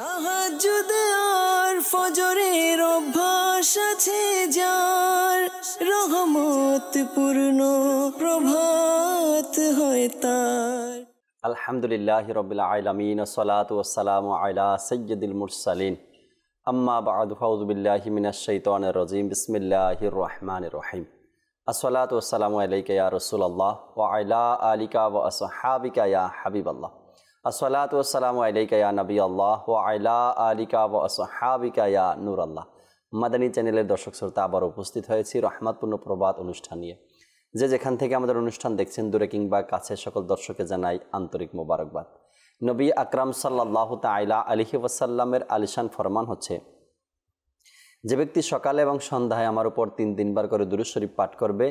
তাহাজুদ আর ফজরের অভ্যাস আছে যার রহমত পূর্ণ প্রভাত হয় তার আলহামদুলিল্লাহ রবিল আলমিন সলাত ওসালাম আলা সৈয়দুল মুরসালিন আম্মা বাদ ফাউজবিল্লাহি মিনাশাইতান রজিম বিসমিল্লাহির রহমান রহিম আসসালাত ওসালাম আলাইকা ইয়া রসুল আল্লাহ ও আইলা আলিকা ও আসহাবিকা ইয়া হাবিব আল্লাহ আসসালাত ওসালাম আলাইকা ইয়া নবী আল্লাহ ও আইলা আলিকা ও আসহাবিকা ইয়া নূর আল্লাহ মাদানী চ্যানেলের দর্শক শ্রোতা আবার উপস্থিত হয়েছি রহমাতপূর্ণ প্রবাদ অনুষ্ঠান নিয়ে যে যেখান থেকে আমাদের অনুষ্ঠান দেখছেন দূরে কিংবা কাছে সকল দর্শকে জানাই আন্তরিক মোবারকবাদ নবী আকরাম সাল্লাহ তাইলা আলিহি ওয়াসাল্লামের আলিশান ফরমান হচ্ছে যে ব্যক্তি সকালে এবং সন্ধ্যায় আমার উপর তিন দিনবার করে দূর শরীফ পাঠ করবে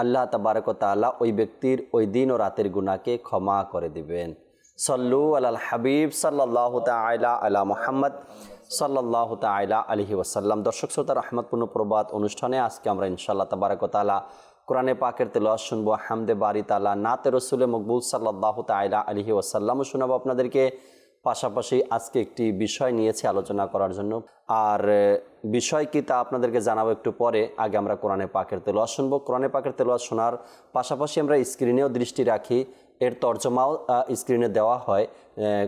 আল্লাহ তাবারকতা তালা ওই ব্যক্তির ওই দিন ও রাতের গুণাকে ক্ষমা করে দিবেন সল্লু আলাল হাবিব সাল্লাহ তাইলা আলা মোহাম্মদ সাল্লাহ তাইলা আলহি ওসাল্লাম দর্শক শ্রোতা রহমতপূর্ণ প্রবাদ অনুষ্ঠানে আজকে আমরা ইনশাল্লাহ তাবারকতালা কোরআনে পাকের তেলোয়া শুনবো হামদে বারি তালা নাতে রসুলে মকবুল সাল্লাহ তাইলা আলহি ওয়াসাল্লামও শোনাবো আপনাদেরকে পাশাপাশি আজকে একটি বিষয় নিয়েছে আলোচনা করার জন্য আর বিষয় কি তা আপনাদেরকে জানাবো একটু পরে আগে আমরা কোরআনে পাকের তেলোয়া শুনবো কোরআনে পাকের তেলোয়া শোনার পাশাপাশি আমরা স্ক্রিনেও দৃষ্টি রাখি এর তর্জমাও স্ক্রিনে দেওয়া হয়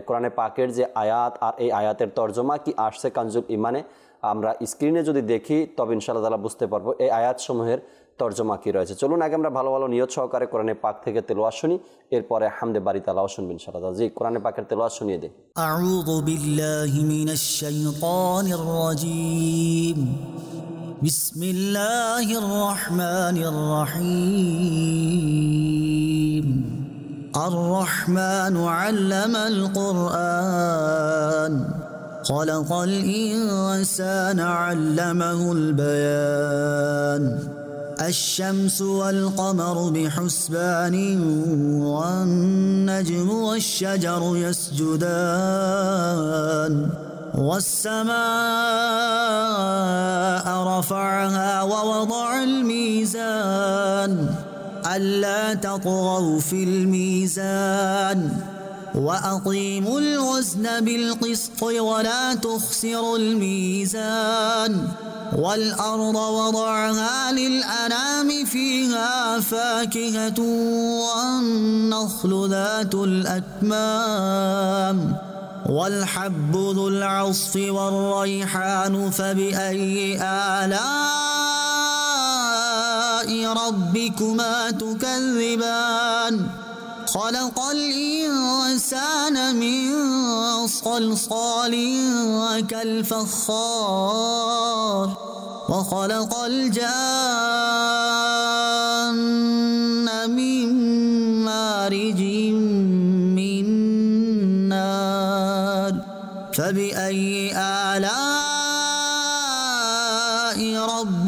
কোরআনে পাকের যে আয়াত আর এই আয়াতের তর্জমা কি আসছে কাঞ্জুল ইমানে আমরা স্ক্রিনে যদি দেখি তবে ইনশাল্লাহ তালা বুঝতে পারবো এই আয়াতসমূহের তর্জমা কী রয়েছে চলুন আগে আমরা ভালো ভালো নিয়ত সহকারে কোরআনে পাক থেকে তেলোয়া শুনি এরপরে হামদে বাড়ি তালাও শুনবেন সারাদা জি কোরআনে পাকের তেলোয়া শুনিয়ে দে أعوذ بالله من بسم الله الرحمن الرحيم الرحمن علم القرآن خلق الإنسان علمه البيان الشمس والقمر بحسبان والنجم والشجر يسجدان والسماء رفعها ووضع الميزان ألا تطغوا في الميزان وأقيموا الوزن بالقسط ولا تخسروا الميزان والأرض وضعها للأنام فيها فاكهة والنخل ذات الأكمام والحب ذو العصف والريحان فبأي آلام ربكما تكذبان خلق الإنسان من صلصال كالفخار وخلق الجان من مارج من نار فبأي آلام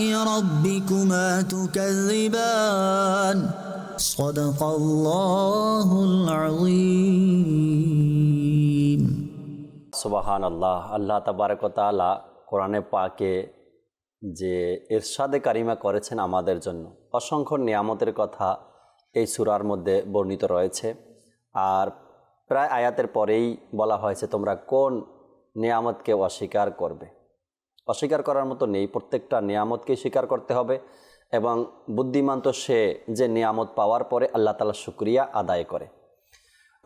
ربكما تكذبان صدق الله العظيم সুবাহান আল্লাহ আল্লাহ কোরআনে পাকে যে এরশাদে কারিমা করেছেন আমাদের জন্য অসংখ্য নিয়ামতের কথা এই সুরার মধ্যে বর্ণিত রয়েছে আর প্রায় আয়াতের পরেই বলা হয়েছে তোমরা কোন নিয়ামতকে অস্বীকার করবে অস্বীকার করার মতো নেই প্রত্যেকটা নিয়ামতকেই স্বীকার করতে হবে এবং বুদ্ধিমান তো সে যে নিয়ামত পাওয়ার পরে আল্লাহ তালা শুক্রিয়া আদায় করে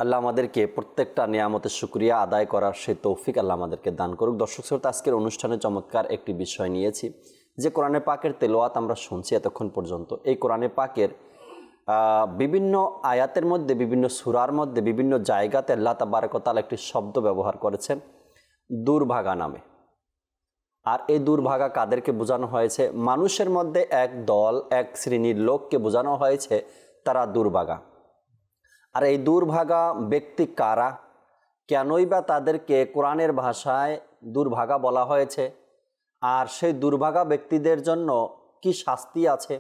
আল্লাহ আমাদেরকে প্রত্যেকটা নিয়ামতের শুক্রিয়া আদায় করার সে তৌফিক আল্লাহ আমাদেরকে দান করুক দর্শক শ্রোতা আজকের অনুষ্ঠানে চমৎকার একটি বিষয় নিয়েছি যে কোরআনে পাকের তেলোয়াত আমরা শুনছি এতক্ষণ পর্যন্ত এই কোরআনে পাকের বিভিন্ন আয়াতের মধ্যে বিভিন্ন সুরার মধ্যে বিভিন্ন জায়গাতে আল্লাহ তাবারকতাল একটি শব্দ ব্যবহার করেছেন দুর্ভাগা নামে আর এই দুর্ভাগা কাদেরকে বোঝানো হয়েছে মানুষের মধ্যে এক দল এক শ্রেণীর লোককে বোঝানো হয়েছে তারা দুর্ভাগা আর এই দুর্ভাগা ব্যক্তি কারা কেনই বা তাদেরকে কোরআনের ভাষায় দুর্ভাগা বলা হয়েছে আর সেই দুর্ভাগা ব্যক্তিদের জন্য কি শাস্তি আছে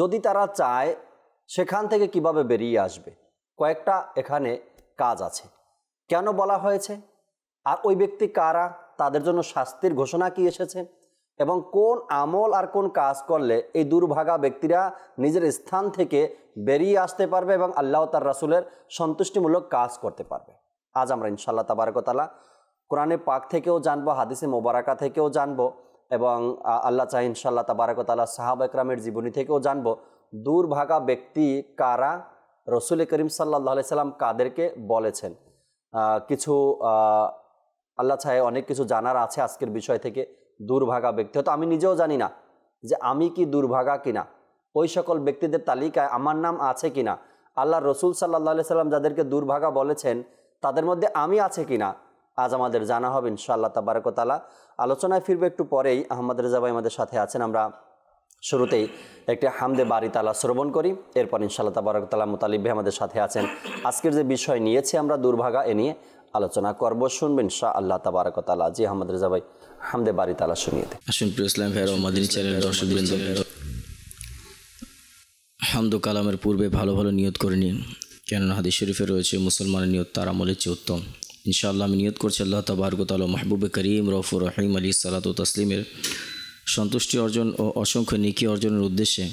যদি তারা চায় সেখান থেকে কিভাবে বেরিয়ে আসবে কয়েকটা এখানে কাজ আছে কেন বলা হয়েছে আর ওই ব্যক্তি কারা তাদের জন্য শাস্তির ঘোষণা কি এসেছে এবং কোন আমল আর কোন কাজ করলে এই দুর্ভাগা ব্যক্তিরা নিজের স্থান থেকে বেরিয়ে আসতে পারবে এবং আল্লাহ তার রাসুলের সন্তুষ্টিমূলক কাজ করতে পারবে আজ আমরা ইনশাল্লাহ তাবারকতালা কোরআনে পাক থেকেও জানবো হাদিসে মোবারাকা থেকেও জানবো এবং আল্লাহ চাহ ইনশাল্লাহ তাবারকতালা সাহাব একরামের জীবনী থেকেও জানবো দুর্ভাগা ব্যক্তি কারা রসুল করিম সাল্লাহ সাল্লাম কাদেরকে বলেছেন কিছু আল্লাহ ছায় অনেক কিছু জানার আছে আজকের বিষয় থেকে দুর্ভাগা ব্যক্তি হয়তো আমি নিজেও জানি না যে আমি কি দুর্ভাগা কিনা ওই সকল ব্যক্তিদের তালিকায় আমার নাম আছে কিনা আল্লাহ রসুল সাল্লাহ সাল্লাম যাদেরকে দুর্ভাগা বলেছেন তাদের মধ্যে আমি আছে কিনা আজ আমাদের জানা হবে ইনশাআল্লাহ তাবারকতালা আলোচনায় ফিরবে একটু পরেই আহমদ রেজাবাই আমাদের সাথে আছেন আমরা শুরুতেই একটি হামদে বাড়ি তালা শ্রবণ করি এরপর ইনশাআল্লাহ তাবারকতালা মুতালিব্বে আমাদের সাথে আছেন আজকের যে বিষয় নিয়েছি আমরা দুর্ভাগা এ নিয়ে আলোচনা করব শুনবেন শাহ আল্লাহ তাবারকতালা জি আহমদ রেজা ভাই হামদে বাড়ি তালা শুনিয়ে দেয় আসুন ইসলাম হামদ কালামের পূর্বে ভালো ভালো নিয়ত করে নিন কেননা হাদিস শরীফে রয়েছে মুসলমানের নিয়ত তার আমলের চেয়ে উত্তম ইনশাআল্লাহ আমি নিয়ত করছি আল্লাহ তাবারকতাল মাহবুবে করিম রফুর রহিম আলী সালাত তাসলিমের সন্তুষ্টি অর্জন ও অসংখ্য নিকি অর্জনের উদ্দেশ্যে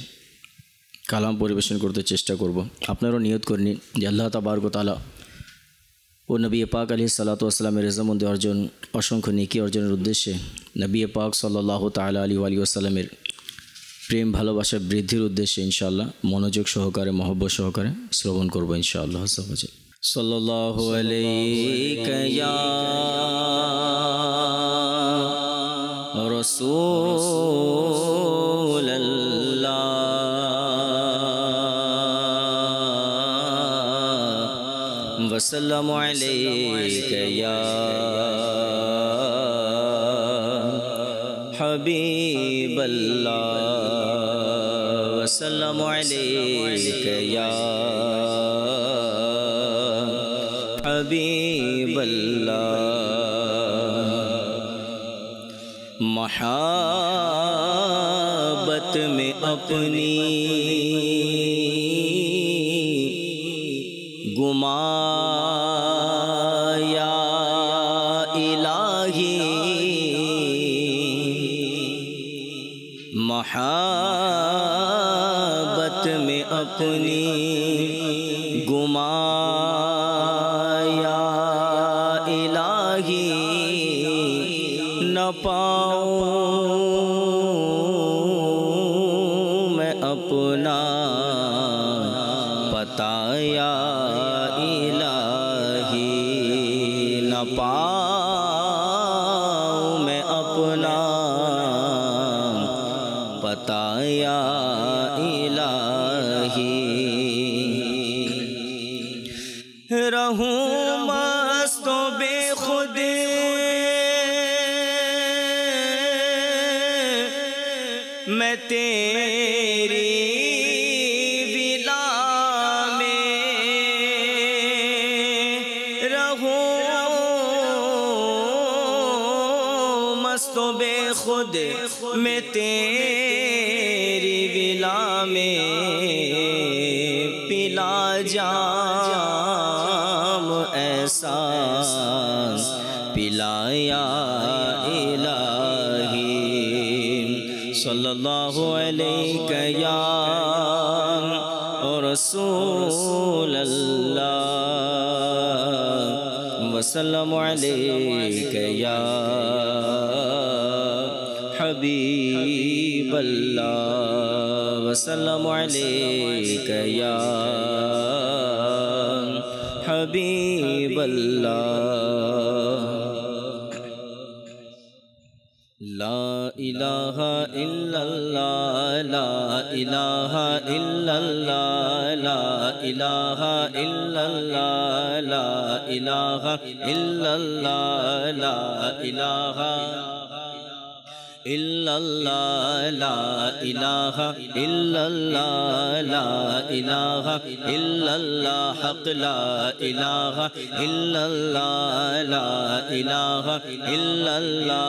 কালাম পরিবেশন করতে চেষ্টা করব আপনারও নিয়ত করে নিন যে আল্লাহ তাবারকতালা ও নবী পাক আলি সাল্লাতামের রেজামন্দে অর্জন অসংখ্য নিকি অর্জনের উদ্দেশ্যে নবী পাক সাল্লাহ তালা আলী আলী আসসালামের প্রেম ভালোবাসা বৃদ্ধির উদ্দেশ্যে ইনশাআল্লাহ মনোযোগ সহকারে মহব্ব সহকারে শ্রবণ করবো ইনশাআল্লাহ সহজে সাল্লাহ রসুল والسلام عليك يا حبيب الله والسلام عليك يا حبيب الله محابت میں اپنی তুমি السلام عليك يا حبيب الله والسلام عليك يا حبيب الله لا إله إلا الله لا إله إلا الله لا إله إلا الله لا إله اللہ لا لاحل لال اللہ لا الہ الہ الہ الا الا الا اللہ اللہ اللہ حق لا لا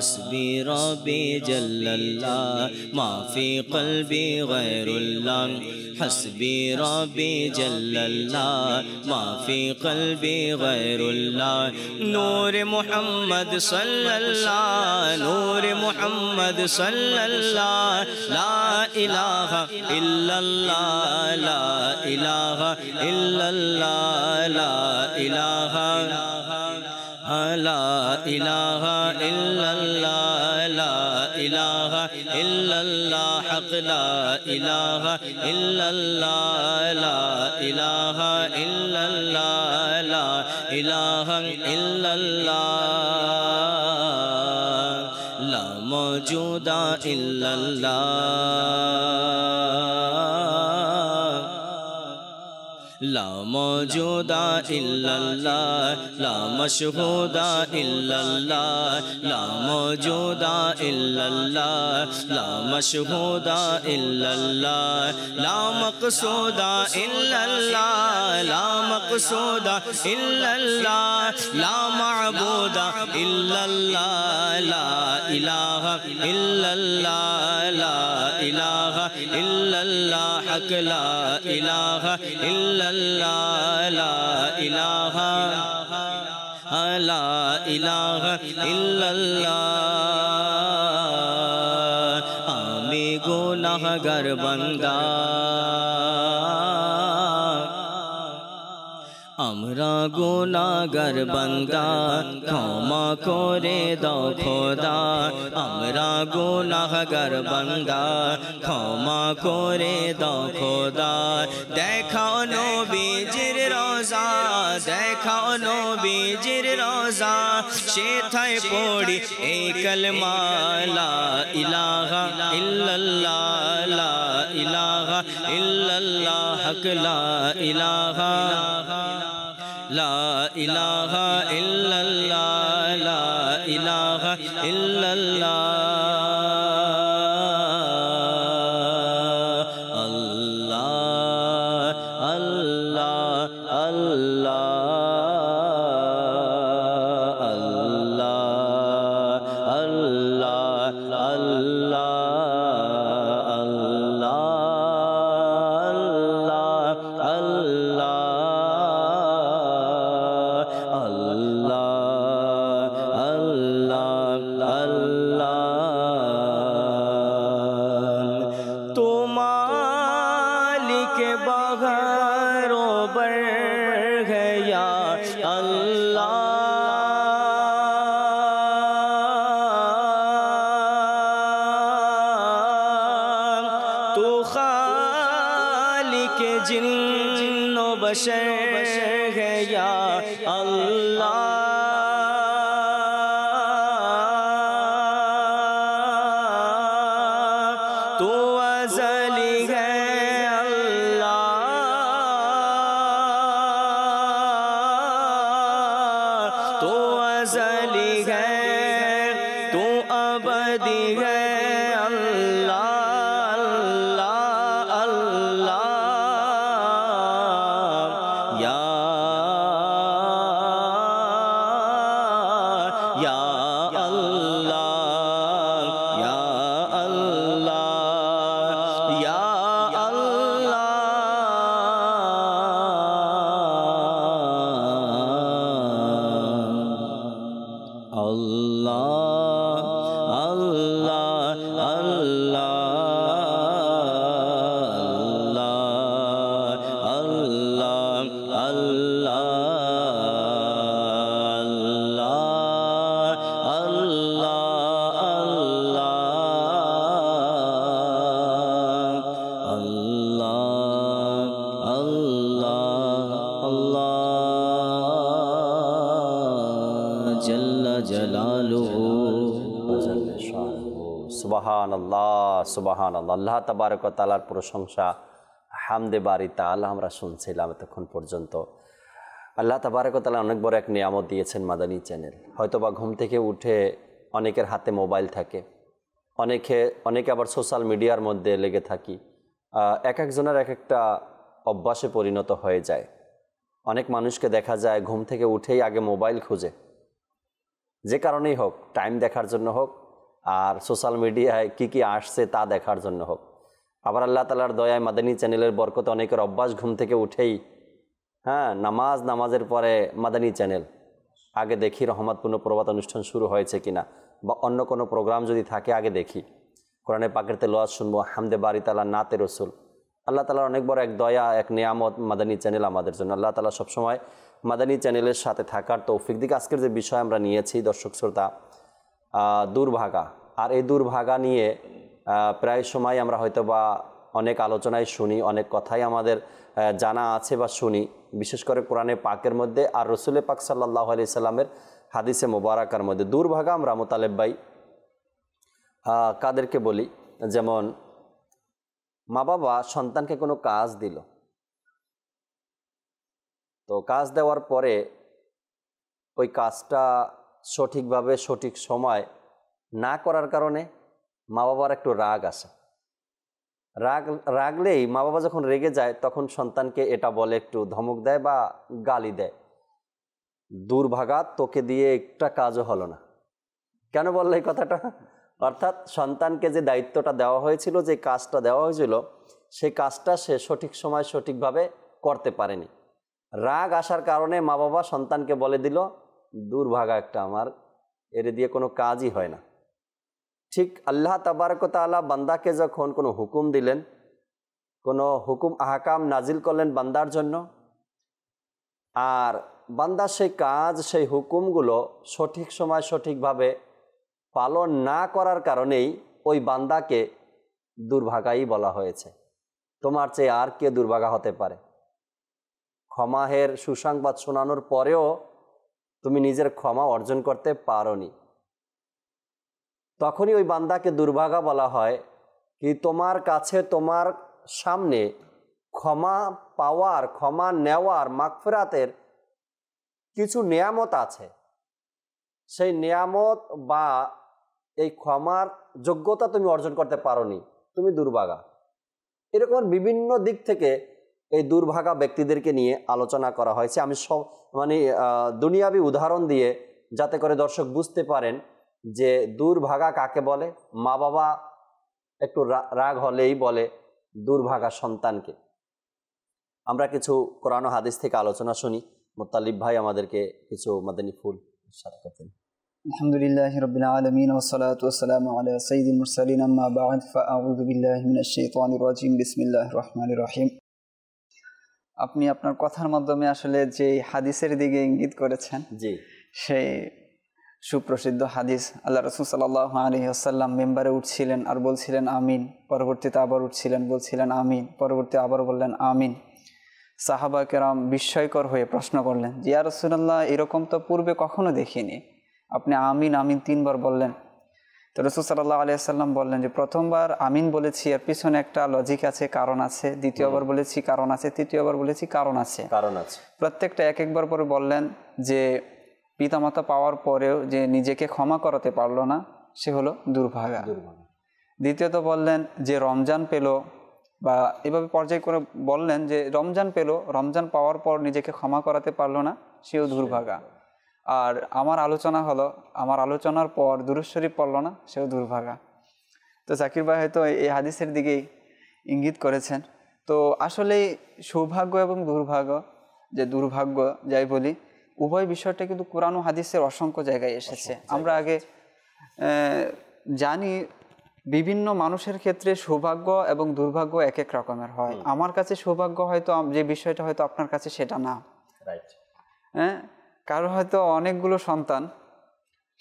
حسبي ربي جل الله ما في قلبي غير الله حسبي ربي جل الله ما في قلبي غير الله نور محمد صلى الله نور محمد صلى الله لا إله إلا الله لا إله إلا الله لا إله إلا الله لا الہ الا اللہ لا الہ الا اللہ حق لا الہ الا اللہ لا الہ الا اللہ لا الہ الا اللہ لا موجودہ الا اللہ موجودہ الا اللہ لا مشہودہ الا اللہ لا موجودہ الا اللہ لا مشہودہ الا اللہ لا مقصودہ الا اللہ لا مقصودہ الا اللہ لا معبودہ الا اللہ لا الہ الہ الا الا اللہ اللہ لا حق لا الہ الا اللہ اللہ لا الہ الا اللہ آمی گناہ گر بندہ ہم را گو ناگر بنگا کماں کو رے دکھوا ہمرا گو نا گربنگا کوماں کو رے دکھو دار دیکھ نو بیجر روزہ دیکھ نو بیجر روزا چی تھے پوڑی ایکل مالا علا گا لا علا گا کلا علا لا الہ الا اللہ لا الہ الا اللہ তালার প্রশংসা হামদে বাড়ি তাল আমরা শুনছিলাম এতক্ষণ পর্যন্ত আল্লাহ তালা অনেক বড় এক নিয়ামত দিয়েছেন মাদানী চ্যানেল হয়তোবা ঘুম থেকে উঠে অনেকের হাতে মোবাইল থাকে অনেকে অনেকে আবার সোশ্যাল মিডিয়ার মধ্যে লেগে থাকি এক একজনের এক একটা অভ্যাসে পরিণত হয়ে যায় অনেক মানুষকে দেখা যায় ঘুম থেকে উঠেই আগে মোবাইল খুঁজে যে কারণেই হোক টাইম দেখার জন্য হোক আর সোশ্যাল মিডিয়ায় কি কি আসছে তা দেখার জন্য হোক আবার আল্লাহ তালার দয়ায় মাদানী চ্যানেলের বরকত অনেকের অভ্যাস ঘুম থেকে উঠেই হ্যাঁ নামাজ নামাজের পরে মাদানী চ্যানেল আগে দেখি রহমতপূর্ণ প্রবাদ অনুষ্ঠান শুরু হয়েছে কিনা বা অন্য কোনো প্রোগ্রাম যদি থাকে আগে দেখি কোরআনে পাকের তেলোয়াজ শুনবো হামদে বাড়ি তালা নাতে রসুল আল্লাহ তালার অনেক বড় এক দয়া এক নিয়ামত মাদানী চ্যানেল আমাদের জন্য আল্লাহ তালা সবসময় মাদানী চ্যানেলের সাথে থাকার তৌফিক দিকে আজকের যে বিষয় আমরা নিয়েছি দর্শক শ্রোতা দুর্ভাগা আর এই দুর্ভাগা নিয়ে প্রায় সময় আমরা হয়তো বা অনেক আলোচনায় শুনি অনেক কথাই আমাদের জানা আছে বা শুনি বিশেষ করে কোরআনে পাকের মধ্যে আর রসুলে পাক সাল্লাহ আলি সাল্লামের হাদিসে মোবারাকার মধ্যে দুর্ভাগা আমরা মোতালেব ভাই কাদেরকে বলি যেমন মা বাবা সন্তানকে কোনো কাজ দিল তো কাজ দেওয়ার পরে ওই কাজটা সঠিকভাবে সঠিক সময় না করার কারণে মা বাবার একটু রাগ আসে রাগ রাগলেই মা বাবা যখন রেগে যায় তখন সন্তানকে এটা বলে একটু ধমক দেয় বা গালি দেয় দুর্ভাগা তোকে দিয়ে একটা কাজও হলো না কেন বললে এই কথাটা অর্থাৎ সন্তানকে যে দায়িত্বটা দেওয়া হয়েছিল যে কাজটা দেওয়া হয়েছিল সেই কাজটা সে সঠিক সময় সঠিকভাবে করতে পারেনি রাগ আসার কারণে মা বাবা সন্তানকে বলে দিল দুর্ভাগা একটা আমার এর দিয়ে কোনো কাজই হয় না ঠিক আল্লাহ তাবারকতালা বান্দাকে যখন কোনো হুকুম দিলেন কোনো হুকুম আহকাম নাজিল করলেন বান্দার জন্য আর বান্দা সেই কাজ সেই হুকুমগুলো সঠিক সময় সঠিকভাবে পালন না করার কারণেই ওই বান্দাকে দুর্ভাগাই বলা হয়েছে তোমার চেয়ে আর কে দুর্ভাগা হতে পারে ক্ষমাহের সুসংবাদ শোনানোর পরেও তুমি নিজের ক্ষমা অর্জন করতে পারো নি তখনই ওই বান্দাকে দুর্ভাগা বলা হয় কি তোমার কাছে তোমার সামনে ক্ষমা পাওয়ার ক্ষমা নেওয়ার মাকফেরাতের কিছু নিয়ামত আছে সেই নিয়ামত বা এই ক্ষমার যোগ্যতা তুমি অর্জন করতে পারোনি তুমি দুর্ভাগা এরকম বিভিন্ন দিক থেকে এই দুর্ভাগা ব্যক্তিদেরকে নিয়ে আলোচনা করা হয়েছে আমি সব মানে দুনিয়াবি উদাহরণ দিয়ে যাতে করে দর্শক বুঝতে পারেন যে দুর্ভাগা কাকে বলে মা বাবা একটু রাগ হলেই বলে দুর্ভাগা সন্তানকে আমরা কিছু কোরআন হাদিস থেকে আলোচনা শুনি মোত্তালিব ভাই আমাদেরকে কিছু মাদানী ফুল সাথে করতেন الحمد لله رب العالمين والصلاة والسلام على سيد المرسلين أما بعد আপনি আপনার কথার মাধ্যমে আসলে যে হাদিসের দিকে ইঙ্গিত করেছেন জি সেই সুপ্রসিদ্ধ হাদিস আল্লাহ রসুল সাল্লাহ আলী আসাল্লাম মেম্বারে উঠছিলেন আর বলছিলেন আমিন পরবর্তীতে আবার উঠছিলেন বলছিলেন আমিন পরবর্তী আবার বললেন আমিন সাহাবা কেরাম বিস্ময়কর হয়ে প্রশ্ন করলেন জিয়া রসুল্লাহ এরকম তো পূর্বে কখনো দেখিনি আপনি আমিন আমিন তিনবার বললেন তো রসুল সাল্লাহ আসাল্লাম বললেন যে প্রথমবার আমিন বলেছি এর পিছনে একটা লজিক আছে কারণ আছে দ্বিতীয়বার বলেছি কারণ আছে তৃতীয়বার বলেছি কারণ আছে কারণ আছে প্রত্যেকটা এক একবার পরে বললেন যে পিতামাতা পাওয়ার পরেও যে নিজেকে ক্ষমা করাতে পারলো না সে হলো দুর্ভাগা দ্বিতীয়ত বললেন যে রমজান পেল বা এভাবে পর্যায় করে বললেন যে রমজান পেল রমজান পাওয়ার পর নিজেকে ক্ষমা করাতে পারলো না সেও দুর্ভাগা আর আমার আলোচনা হলো আমার আলোচনার পর দুরুশ্বরী পড়ল না সেও দুর্ভাগা তো জাকির ভাই হয়তো এই হাদিসের দিকেই ইঙ্গিত করেছেন তো আসলে সৌভাগ্য এবং দুর্ভাগ্য যে দুর্ভাগ্য যাই বলি উভয় বিষয়টা কিন্তু কোরআন হাদিসের অসংখ্য জায়গায় এসেছে আমরা আগে জানি বিভিন্ন মানুষের ক্ষেত্রে সৌভাগ্য এবং দুর্ভাগ্য এক এক রকমের হয় আমার কাছে সৌভাগ্য হয়তো যে বিষয়টা হয়তো আপনার কাছে সেটা না হ্যাঁ কারো হয়তো অনেকগুলো সন্তান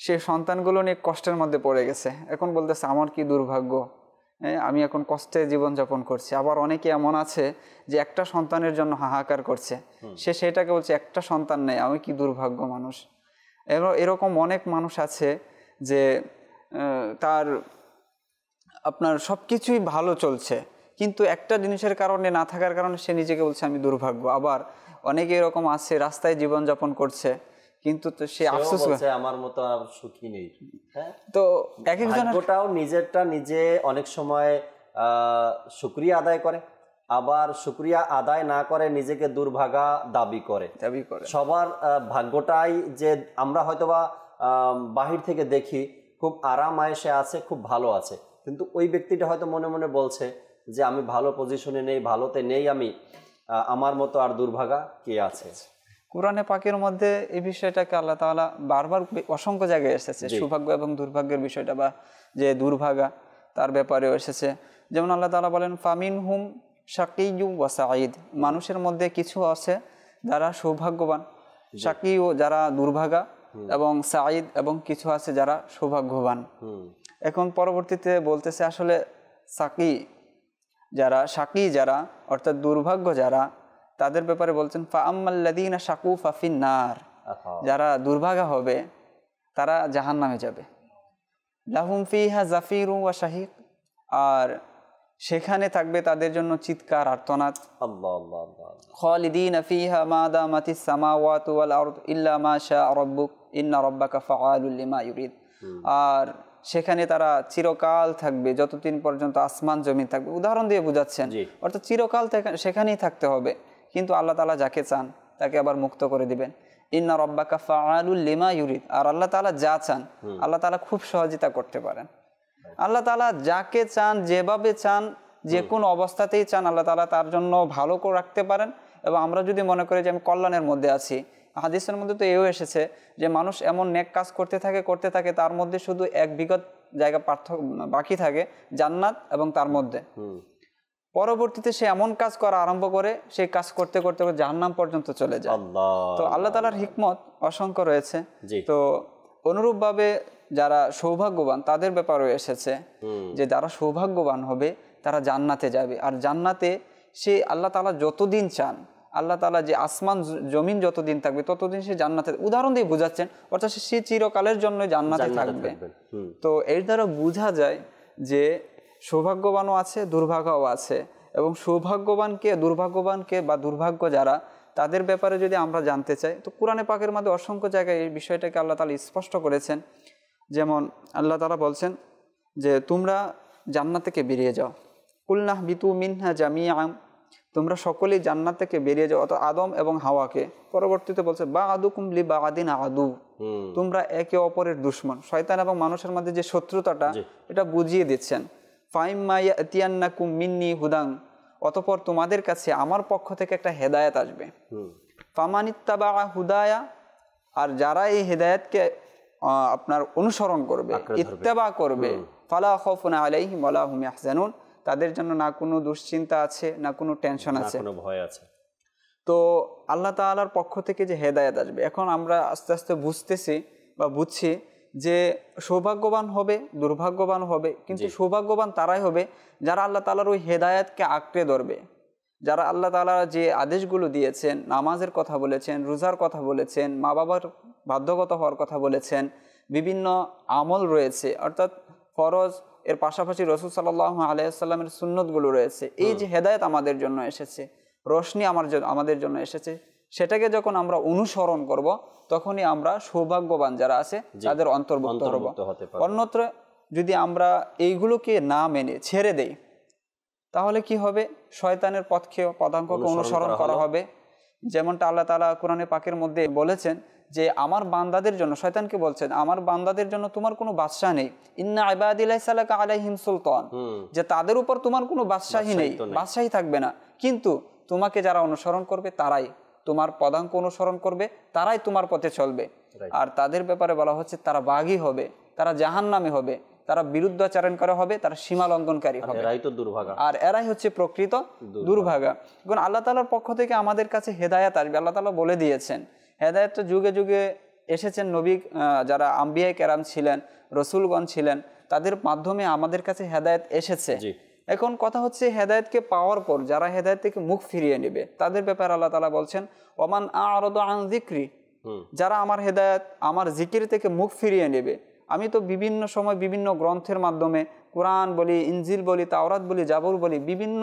সে সন্তানগুলো অনেক কষ্টের মধ্যে পড়ে গেছে এখন বলতেছে আমার কি দুর্ভাগ্য হ্যাঁ, আমি এখন কষ্টে জীবনযাপন করছি আবার অনেকে এমন আছে যে একটা সন্তানের জন্য হাহাকার করছে সে সেটাকে বলছে একটা সন্তান নেই আমি কি দুর্ভাগ্য মানুষ এরকম অনেক মানুষ আছে যে তার আপনার সব কিছুই ভালো চলছে কিন্তু একটা জিনিসের কারণে না থাকার কারণে সে নিজেকে বলছে আমি দুর্ভাগ্য আবার অনেকে এরকম আছে রাস্তায় জীবনযাপন করছে কিন্তু তো সে আফসোস করে আমার মতো আর সুখী নেই হ্যাঁ? তো এক একজনের ভাগ্যটাও নিজেরটা নিজে অনেক সময় শুকরিয়া আদায় করে আবার শুক্রিয়া আদায় না করে নিজেকে দুর্ভাগা দাবি করে দাবি করে সবার ভাগ্যটাই যে আমরা হয়তোবা বাহির থেকে দেখি খুব আরাম আয়েসে আছে খুব ভালো আছে কিন্তু ওই ব্যক্তিটা হয়তো মনে মনে বলছে যে আমি ভালো পজিশনে নেই ভালোতে নেই আমি আমার মতো আর দুর্ভাগা কে আছে কোরআনে পাকের মধ্যে এই বিষয়টাকে আল্লাহ তালা বারবার অসংখ্য জায়গায় এসেছে সৌভাগ্য এবং দুর্ভাগ্যের বিষয়টা বা যে দুর্ভাগা তার ব্যাপারেও এসেছে যেমন আল্লাহ তালা বলেন ফামিন হুম শাকিউ ওয়াসাঈদ মানুষের মধ্যে কিছু আছে যারা সৌভাগ্যবান সাকি ও যারা দুর্ভাগা এবং সাঈদ এবং কিছু আছে যারা সৌভাগ্যবান এখন পরবর্তীতে বলতেছে আসলে সাকি যারা সাকি যারা অর্থাৎ দুর্ভাগ্য যারা তাদের ব্যাপারে বলছেন ফা আম্মাল্লাদিনা শাকু ফাফিন নার যারা দুর্ভাগা হবে তারা জাহান নামে যাবে লাহুম ফিহা জাফির ওয়া শাহিক আর সেখানে থাকবে তাদের জন্য চিৎকার আর্তনাদ খালিদিন ফিহা মা দামাতি সামাওয়াত ওয়াল আরদ ইল্লা মা শা রাব্বুক ইন্না রাব্বাকা ফাআলুল লিমা ইউরিদ আর সেখানে তারা চিরকাল থাকবে যতদিন পর্যন্ত আসমান জমি থাকবে উদাহরণ দিয়ে বুঝাচ্ছেন অর্থাৎ চিরকাল সেখানেই থাকতে হবে কিন্তু আল্লাহ তালা যাকে চান তাকে আবার মুক্ত করে দিবেন ইন্না রব্বাকা ফাআলুল লিমা ইউরিদ আর আল্লাহ তালা যা চান আল্লাহ তালা খুব সহজিতা করতে পারেন আল্লাহ তালা যাকে চান যেভাবে চান যে কোন অবস্থাতেই চান আল্লাহ তালা তার জন্য ভালো করে রাখতে পারেন এবং আমরা যদি মনে করি যে আমি কল্যাণের মধ্যে আছি হাদিসের মধ্যে তো এও এসেছে যে মানুষ এমন নেক কাজ করতে থাকে করতে থাকে তার মধ্যে শুধু এক বিগত জায়গা পার্থক্য বাকি থাকে জান্নাত এবং তার মধ্যে পরবর্তীতে সে এমন কাজ করা আরম্ভ করে সেই কাজ করতে করতে জাহান্নাম পর্যন্ত চলে যায় তো আল্লাহ তালার হিকমত অসংখ্য রয়েছে তো অনুরূপভাবে যারা সৌভাগ্যবান তাদের ব্যাপারও এসেছে যে যারা সৌভাগ্যবান হবে তারা জান্নাতে যাবে আর জান্নাতে সে আল্লাহ তালা যতদিন চান আল্লাহ তালা যে আসমান জমিন যতদিন থাকবে ততদিন সে জান্নাতে উদাহরণ দিয়ে বোঝাচ্ছেন অর্থাৎ সে চিরকালের জন্য জান্নাতে থাকবে তো এর দ্বারা বোঝা যায় যে সৌভাগ্যবানও আছে দুর্ভাগ্যও আছে এবং সৌভাগ্যবানকে দুর্ভাগ্যবানকে বা দুর্ভাগ্য যারা তাদের ব্যাপারে যদি আমরা জানতে চাই তো কোরআনে পাকের মধ্যে অসংখ্য জায়গায় এই বিষয়টাকে আল্লাহ তালা স্পষ্ট করেছেন যেমন আল্লাহ তালা বলছেন যে তোমরা জান্নাত থেকে বেরিয়ে যাও কুলনাহ বিতু মিনহা জামিয়া তোমরা সকলেই জান্নাত থেকে বেরিয়ে যাও অত আদম এবং হাওয়াকে পরবর্তীতে বলছে বা আদু কুমলি বা আদিন আদু তোমরা একে অপরের দুশ্মন শয়তান এবং মানুষের মধ্যে যে শত্রুতাটা এটা বুঝিয়ে দিচ্ছেন কুম মিন্নি হুদাং অতপর তোমাদের কাছে আমার পক্ষ থেকে একটা হেদায়ত আসবে ফামানিত্তাবা হুদায়া আর যারা এই হেদায়তকে আপনার অনুসরণ করবে ইত্তেবা করবে ফালা খফুন আলাইহিম ওয়ালা হুম ইয়াহজানুন তাদের জন্য না কোনো দুশ্চিন্তা আছে না কোনো টেনশন আছে কোনো ভয় আছে তো আল্লাহ তাআলার পক্ষ থেকে যে হেদায়েত আসবে এখন আমরা আস্তে আস্তে বুঝতেছি বা বুঝছি যে সৌভাগ্যবান হবে দুর্ভাগ্যবান হবে কিন্তু সৌভাগ্যবান তারাই হবে যারা আল্লাহ তালার ওই হেদায়াতকে আঁকড়ে ধরবে যারা আল্লাহ তালা যে আদেশগুলো দিয়েছেন নামাজের কথা বলেছেন রোজার কথা বলেছেন মা বাবার বাধ্যগত হওয়ার কথা বলেছেন বিভিন্ন আমল রয়েছে অর্থাৎ ফরজ এর পাশাপাশি রসুল সাল্লাহ আলাইসাল্লামের সুন্নতগুলো রয়েছে এই যে হেদায়ত আমাদের জন্য এসেছে রশনি আমার আমাদের জন্য এসেছে সেটাকে যখন আমরা অনুসরণ করব তখনই আমরা সৌভাগ্যবান যারা আছে তাদের অন্তর্ভুক্ত হব অন্যত্র যদি আমরা এইগুলোকে না মেনে ছেড়ে দেই তাহলে কি হবে শয়তানের পক্ষে পদাঙ্ককে অনুসরণ করা হবে যেমনটা আল্লাহ তালা কোরআনে পাকের মধ্যে বলেছেন যে আমার বান্দাদের জন্য শয়তানকে বলছেন আমার বান্দাদের জন্য তোমার কোনো বাদশাহ নেই ইন্না আবাদিল্লাহিসাল্লাকা আলাইহিম সুলতান যে তাদের উপর তোমার কোনো বাদশাহী নেই বাদশাহী থাকবে না কিন্তু তোমাকে যারা অনুসরণ করবে তারাই তোমার পদাঙ্ক অনুসরণ করবে তারাই তোমার পথে চলবে আর তাদের ব্যাপারে বলা হচ্ছে তারা বাঘই হবে তারা জাহান নামে হবে তারা বিরুদ্ধাচারণ করা হবে তারা সীমা লঙ্ঘনকারী হবে আর এরাই হচ্ছে প্রকৃত দুর্ভাগা কারণ আল্লাহ তালার পক্ষ থেকে আমাদের কাছে হেদায়াত আসবে আল্লাহ তালা বলে দিয়েছেন হেদায়ত তো যুগে যুগে এসেছেন নবী যারা আম্বিয়া কেরাম ছিলেন রসুলগঞ্জ ছিলেন তাদের মাধ্যমে আমাদের কাছে হেদায়ত এসেছে এখন কথা হচ্ছে হেদায়তকে পাওয়ার পর যারা হেদায়ত থেকে মুখ ফিরিয়ে নেবে তাদের ব্যাপারে আল্লাহ তালা বলছেন ওমান আরদ আন জিক্রি যারা আমার হেদায়ত আমার জিকির থেকে মুখ ফিরিয়ে নেবে আমি তো বিভিন্ন সময় বিভিন্ন গ্রন্থের মাধ্যমে কোরআন বলি ইঞ্জিল বলি তাওরাত বলি জাবর বলি বিভিন্ন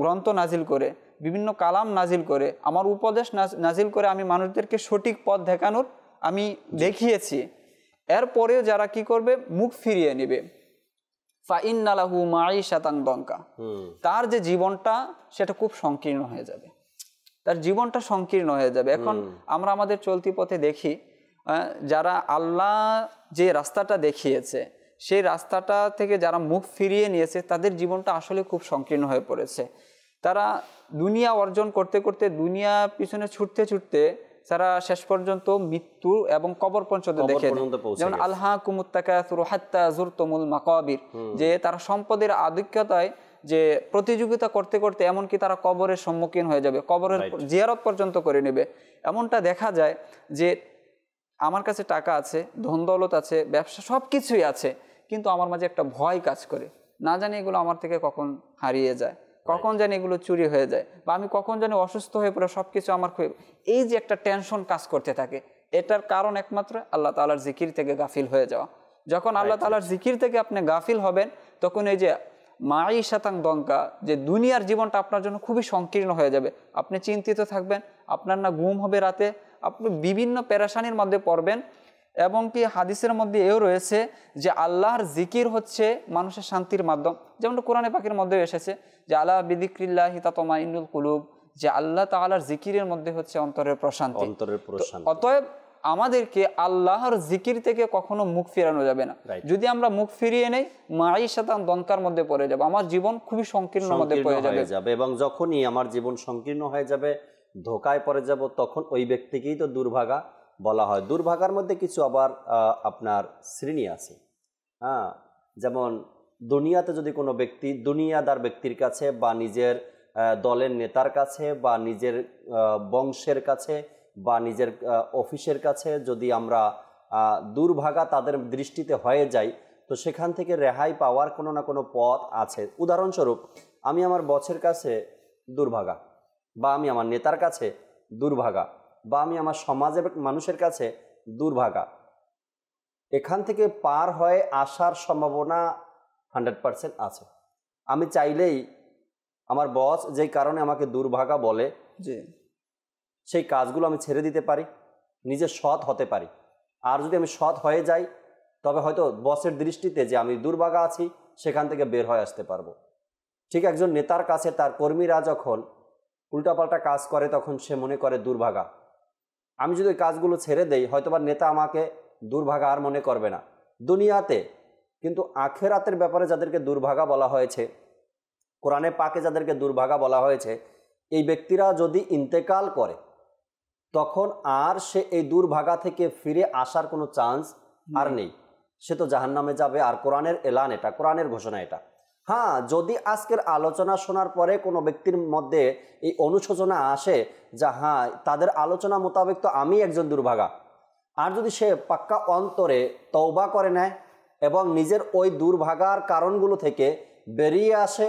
গ্রন্থ নাজিল করে বিভিন্ন কালাম নাজিল করে আমার উপদেশ নাজিল করে আমি মানুষদেরকে সঠিক পথ দেখানোর আমি দেখিয়েছি এরপরেও যারা কি করবে মুখ ফিরিয়ে নেবে ফাইনালাহু মাই শাতাং দঙ্কা তার যে জীবনটা সেটা খুব সংকীর্ণ হয়ে যাবে তার জীবনটা সংকীর্ণ হয়ে যাবে এখন আমরা আমাদের চলতি পথে দেখি যারা আল্লাহ যে রাস্তাটা দেখিয়েছে সেই রাস্তাটা থেকে যারা মুখ ফিরিয়ে নিয়েছে তাদের জীবনটা আসলে খুব সংকীর্ণ হয়ে পড়েছে তারা দুনিয়া অর্জন করতে করতে দুনিয়া পিছনে ছুটতে ছুটতে যারা শেষ পর্যন্ত মৃত্যু এবং কবর পর্যন্ত দেখে যেমন আল্লাহ কুমুত্তাকাসুর মাকাবির যে তারা সম্পদের আধিক্যতায় যে প্রতিযোগিতা করতে করতে এমনকি তারা কবরের সম্মুখীন হয়ে যাবে কবরের জিয়ারত পর্যন্ত করে নেবে এমনটা দেখা যায় যে আমার কাছে টাকা আছে ধন দৌলত আছে ব্যবসা সব কিছুই আছে কিন্তু আমার মাঝে একটা ভয় কাজ করে না জানি এগুলো আমার থেকে কখন হারিয়ে যায় কখন জানি এগুলো চুরি হয়ে যায় বা আমি কখন জানি অসুস্থ হয়ে পড়ে সব কিছু আমার খুব এই যে একটা টেনশন কাজ করতে থাকে এটার কারণ একমাত্র আল্লাহ তালার জিকির থেকে গাফিল হয়ে যাওয়া যখন আল্লাহ তালার জিকির থেকে আপনি গাফিল হবেন তখন এই যে মাই শাতাং দঙ্কা যে দুনিয়ার জীবনটা আপনার জন্য খুবই সংকীর্ণ হয়ে যাবে আপনি চিন্তিত থাকবেন আপনার না ঘুম হবে রাতে আপনি বিভিন্ন প্যারাসানির মধ্যে পড়বেন এবং কি হাদিসের মধ্যে এও রয়েছে যে আল্লাহর জিকির হচ্ছে মানুষের শান্তির মাধ্যম যেমন কোরআনে পাখির মধ্যেও এসেছে যে আল্লাহ বিদিক্রিল্লাহ তোমা ইনুল কুলুব যে আল্লাহ তাল্লাহর জিকিরের মধ্যে হচ্ছে অন্তরের প্রশান্তি অন্তরের প্রশান্তি অতএব আমাদেরকে আল্লাহর জিকির থেকে কখনো মুখ ফেরানো যাবে না যদি আমরা মুখ ফিরিয়ে নেই মাই সাতান দনকার মধ্যে পড়ে যাবে আমার জীবন খুবই সংকীর্ণ মধ্যে পড়ে যাবে এবং যখনই আমার জীবন সংকীর্ণ হয়ে যাবে ধোকায় পড়ে যাব তখন ওই ব্যক্তিকেই তো দুর্ভাগা বলা হয় দুর্ভাগার মধ্যে কিছু আবার আপনার শ্রেণী আছে হ্যাঁ যেমন দুনিয়াতে যদি কোনো ব্যক্তি দুনিয়াদার ব্যক্তির কাছে বা নিজের দলের নেতার কাছে বা নিজের বংশের কাছে বা নিজের অফিসের কাছে যদি আমরা দুর্ভাগা তাদের দৃষ্টিতে হয়ে যাই তো সেখান থেকে রেহাই পাওয়ার কোনো না কোনো পথ আছে উদাহরণস্বরূপ আমি আমার বছের কাছে দুর্ভাগা বা আমি আমার নেতার কাছে দুর্ভাগা বা আমি আমার সমাজের মানুষের কাছে দুর্ভাগা এখান থেকে পার হয়ে আসার সম্ভাবনা হান্ড্রেড পারসেন্ট আছে আমি চাইলেই আমার বস যেই কারণে আমাকে দুর্ভাগা বলে যে সেই কাজগুলো আমি ছেড়ে দিতে পারি নিজে সৎ হতে পারি আর যদি আমি সৎ হয়ে যাই তবে হয়তো বসের দৃষ্টিতে যে আমি দুর্ভাগা আছি সেখান থেকে বের হয়ে আসতে পারবো ঠিক একজন নেতার কাছে তার কর্মীরা যখন উল্টাপাল্টা কাজ করে তখন সে মনে করে দুর্ভাগা আমি যদি কাজগুলো ছেড়ে দেই হয়তোবা নেতা আমাকে দুর্ভাগা আর মনে করবে না দুনিয়াতে কিন্তু আখেরাতের ব্যাপারে যাদেরকে দুর্ভাগা বলা হয়েছে কোরআনে পাকে যাদেরকে দুর্ভাগা বলা হয়েছে এই ব্যক্তিরা যদি ইন্তেকাল করে তখন আর সে এই দুর্ভাগা থেকে ফিরে আসার কোনো চান্স আর নেই সে তো জাহান্নামে যাবে আর কোরআনের এলান এটা কোরআনের ঘোষণা এটা হ্যাঁ যদি আজকের আলোচনা শোনার পরে কোনো ব্যক্তির মধ্যে এই অনুশোচনা আসে যা হ্যাঁ তাদের আলোচনা মোতাবেক তো আমি একজন দুর্ভাগা আর যদি সে পাক্কা অন্তরে তওবা করে নেয় এবং নিজের ওই দুর্ভাগার কারণগুলো থেকে বেরিয়ে আসে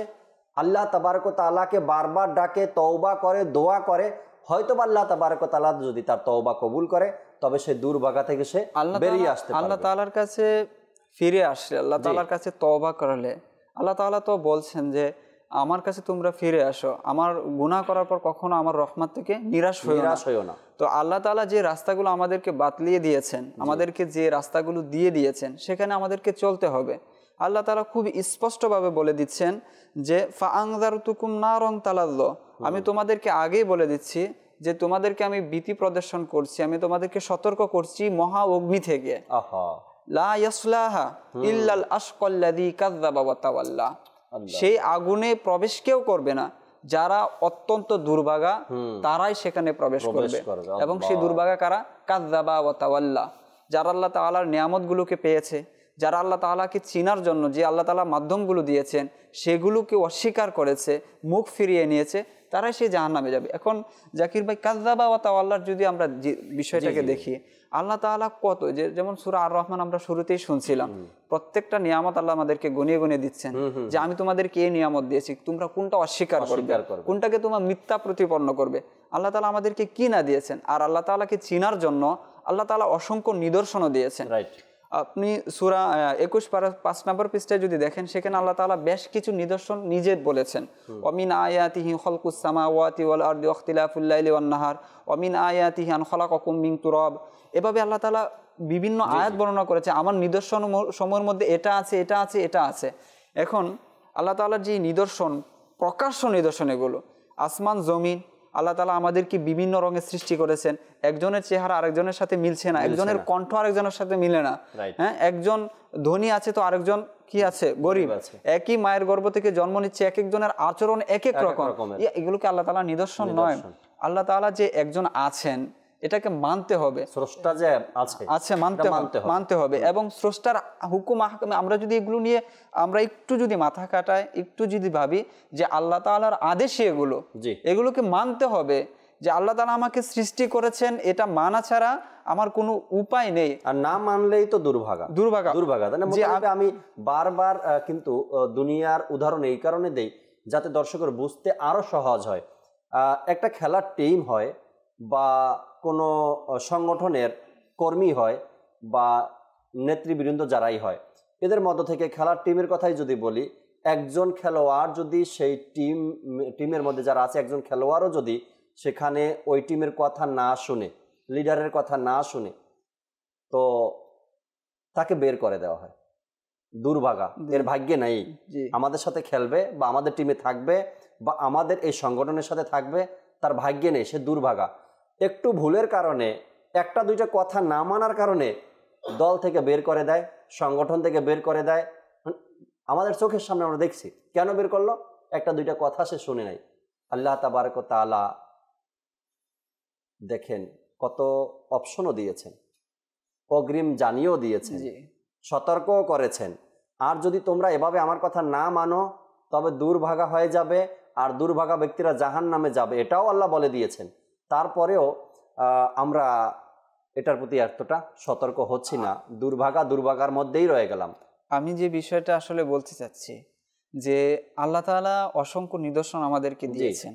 আল্লাহ তাবারক তালাকে বারবার ডাকে তওবা করে দোয়া করে হয়তো বা আল্লাহ তাবারক তালা যদি তার তওবা কবুল করে তবে সে দুর্ভাগা থেকে সে বেরিয়ে আসতে আল্লাহ তালার কাছে ফিরে আসলে আল্লাহ তালার কাছে তৌবা করলে আল্লাহ তালা তো বলছেন যে আমার কাছে তোমরা ফিরে আসো আমার গুণা করার পর কখনো আমার রহমত থেকে নিরাশ হয়ে নিরাশ হয়েও না তো আল্লাহ তালা যে রাস্তাগুলো আমাদেরকে বাতলিয়ে দিয়েছেন আমাদেরকে যে রাস্তাগুলো দিয়ে দিয়েছেন সেখানে আমাদেরকে চলতে হবে আল্লাহ তালা খুব স্পষ্টভাবে বলে দিচ্ছেন যে ফা আংদার তুকুম না রং তালাল্ল আমি তোমাদেরকে আগেই বলে দিচ্ছি যে তোমাদেরকে আমি বীতি প্রদর্শন করছি আমি তোমাদেরকে সতর্ক করছি মহা অগ্নি থেকে সেই আগুনে প্রবেশ কেউ করবে না যারা অত্যন্ত দুর্ভাগা তারাই সেখানে প্রবেশ করবে এবং সেই দুর্ভাগা কারা কাদ্দাবা ওয়াতাওয়াল্লা যারা আল্লাহ তালার গুলোকে পেয়েছে যারা আল্লাহ তালাকে চিনার জন্য যে আল্লাহ তালা মাধ্যমগুলো দিয়েছেন সেগুলোকে অস্বীকার করেছে মুখ ফিরিয়ে নিয়েছে তারাই সেই জাহান নামে যাবে এখন জাকির ভাই কাজাবা ওয়া তাওয়াল্লার যদি আমরা বিষয়টাকে দেখি আল্লাহ তাআলা কত যে যেমন সুরা আর রহমান আমরা শুরুতেই শুনছিলাম প্রত্যেকটা নিয়ামত আল্লাহ আমাদেরকে গনিয়ে গনিয়ে দিচ্ছেন যে আমি তোমাদেরকে এই নিয়ামত দিয়েছি তোমরা কোনটা অস্বীকার করবে কোনটাকে তোমার মিথ্যা প্রতিপন্ন করবে আল্লাহ তালা আমাদেরকে কি না দিয়েছেন আর আল্লাহ তালাকে চিনার জন্য আল্লাহ তালা অসংখ্য নিদর্শনও দিয়েছেন রাইট আপনি সুরা একুশ পাঁচ নম্বর পৃষ্ঠায় যদি দেখেন সেখানে আল্লাহ তালা বেশ কিছু নিদর্শন নিজে বলেছেন অমিন আয়াতিহি হলকুসামা ওয়াতি ওয়াল আর্দি অখতিলাফুল্লাইলি অন্নাহার অমিন আয়াতিহি আন কুম মিং তুরব এভাবে আল্লাহ তালা বিভিন্ন আয়াত বর্ণনা করেছে আমার নিদর্শন সময়ের মধ্যে এটা আছে এটা আছে এটা আছে এখন আল্লাহ তালার যে নিদর্শন প্রকাশ্য নিদর্শন এগুলো আসমান জমিন আল্লাহ তালা আমাদেরকে বিভিন্ন রঙের সৃষ্টি করেছেন একজনের চেহারা আরেকজনের সাথে মিলছে না একজনের কণ্ঠ আরেকজনের সাথে মিলে না হ্যাঁ একজন ধনী আছে তো আরেকজন কি আছে গরিব আছে একই মায়ের গর্ভ থেকে জন্ম নিচ্ছে এক একজনের আচরণ এক এক রকম এগুলোকে আল্লাহ তালা নিদর্শন নয় আল্লাহ তালা যে একজন আছেন এটাকে মানতে হবে স্রষ্টা যে আছে আছে মানতে মানতে হবে এবং স্রষ্টার হুকুম আহকামে আমরা যদি এগুলো নিয়ে আমরা একটু যদি মাথা কাটাই একটু যদি ভাবি যে আল্লাহ তাআলার আদেশে এগুলো এগুলোকে মানতে হবে যে আল্লাহ তালা আমাকে সৃষ্টি করেছেন এটা মানা ছাড়া আমার কোনো উপায় নেই আর না মানলেই তো দুর্ভাগা দুর্ভাগা দুর্ভাগা আমি বারবার কিন্তু দুনিয়ার উদাহরণ এই কারণে দেই যাতে দর্শকের বুঝতে আরো সহজ হয় একটা খেলার টিম হয় বা কোনো সংগঠনের কর্মী হয় বা নেতৃবৃন্দ যারাই হয় এদের মধ্য থেকে খেলার টিমের কথাই যদি বলি একজন খেলোয়াড় যদি সেই টিম টিমের মধ্যে যারা আছে একজন খেলোয়াড়ও যদি সেখানে ওই টিমের কথা না শুনে লিডারের কথা না শুনে তো তাকে বের করে দেওয়া হয় দুর্ভাগা এর ভাগ্যে নাই আমাদের সাথে খেলবে বা আমাদের টিমে থাকবে বা আমাদের এই সংগঠনের সাথে থাকবে তার ভাগ্যে নেই সে দুর্ভাগা একটু ভুলের কারণে একটা দুইটা কথা না মানার কারণে দল থেকে বের করে দেয় সংগঠন থেকে বের করে দেয় আমাদের চোখের সামনে আমরা দেখছি কেন বের করলো একটা দুইটা কথা সে শুনে নাই আল্লাহ তাবারক তালা দেখেন কত অপশনও দিয়েছেন অগ্রিম জানিয়েও দিয়েছেন সতর্কও করেছেন আর যদি তোমরা এভাবে আমার কথা না মানো তবে দুর্ভাগা হয়ে যাবে আর দুর্ভাগা ব্যক্তিরা জাহান নামে যাবে এটাও আল্লাহ বলে দিয়েছেন তারপরেও আমরা এটার প্রতি এতটা সতর্ক হচ্ছি না দুর্ভাগা দুর্ভাগার মধ্যেই রয়ে গেলাম আমি যে বিষয়টা আসলে বলতে চাচ্ছি যে আল্লাহ তালা অসংখ্য নিদর্শন আমাদেরকে দিয়েছেন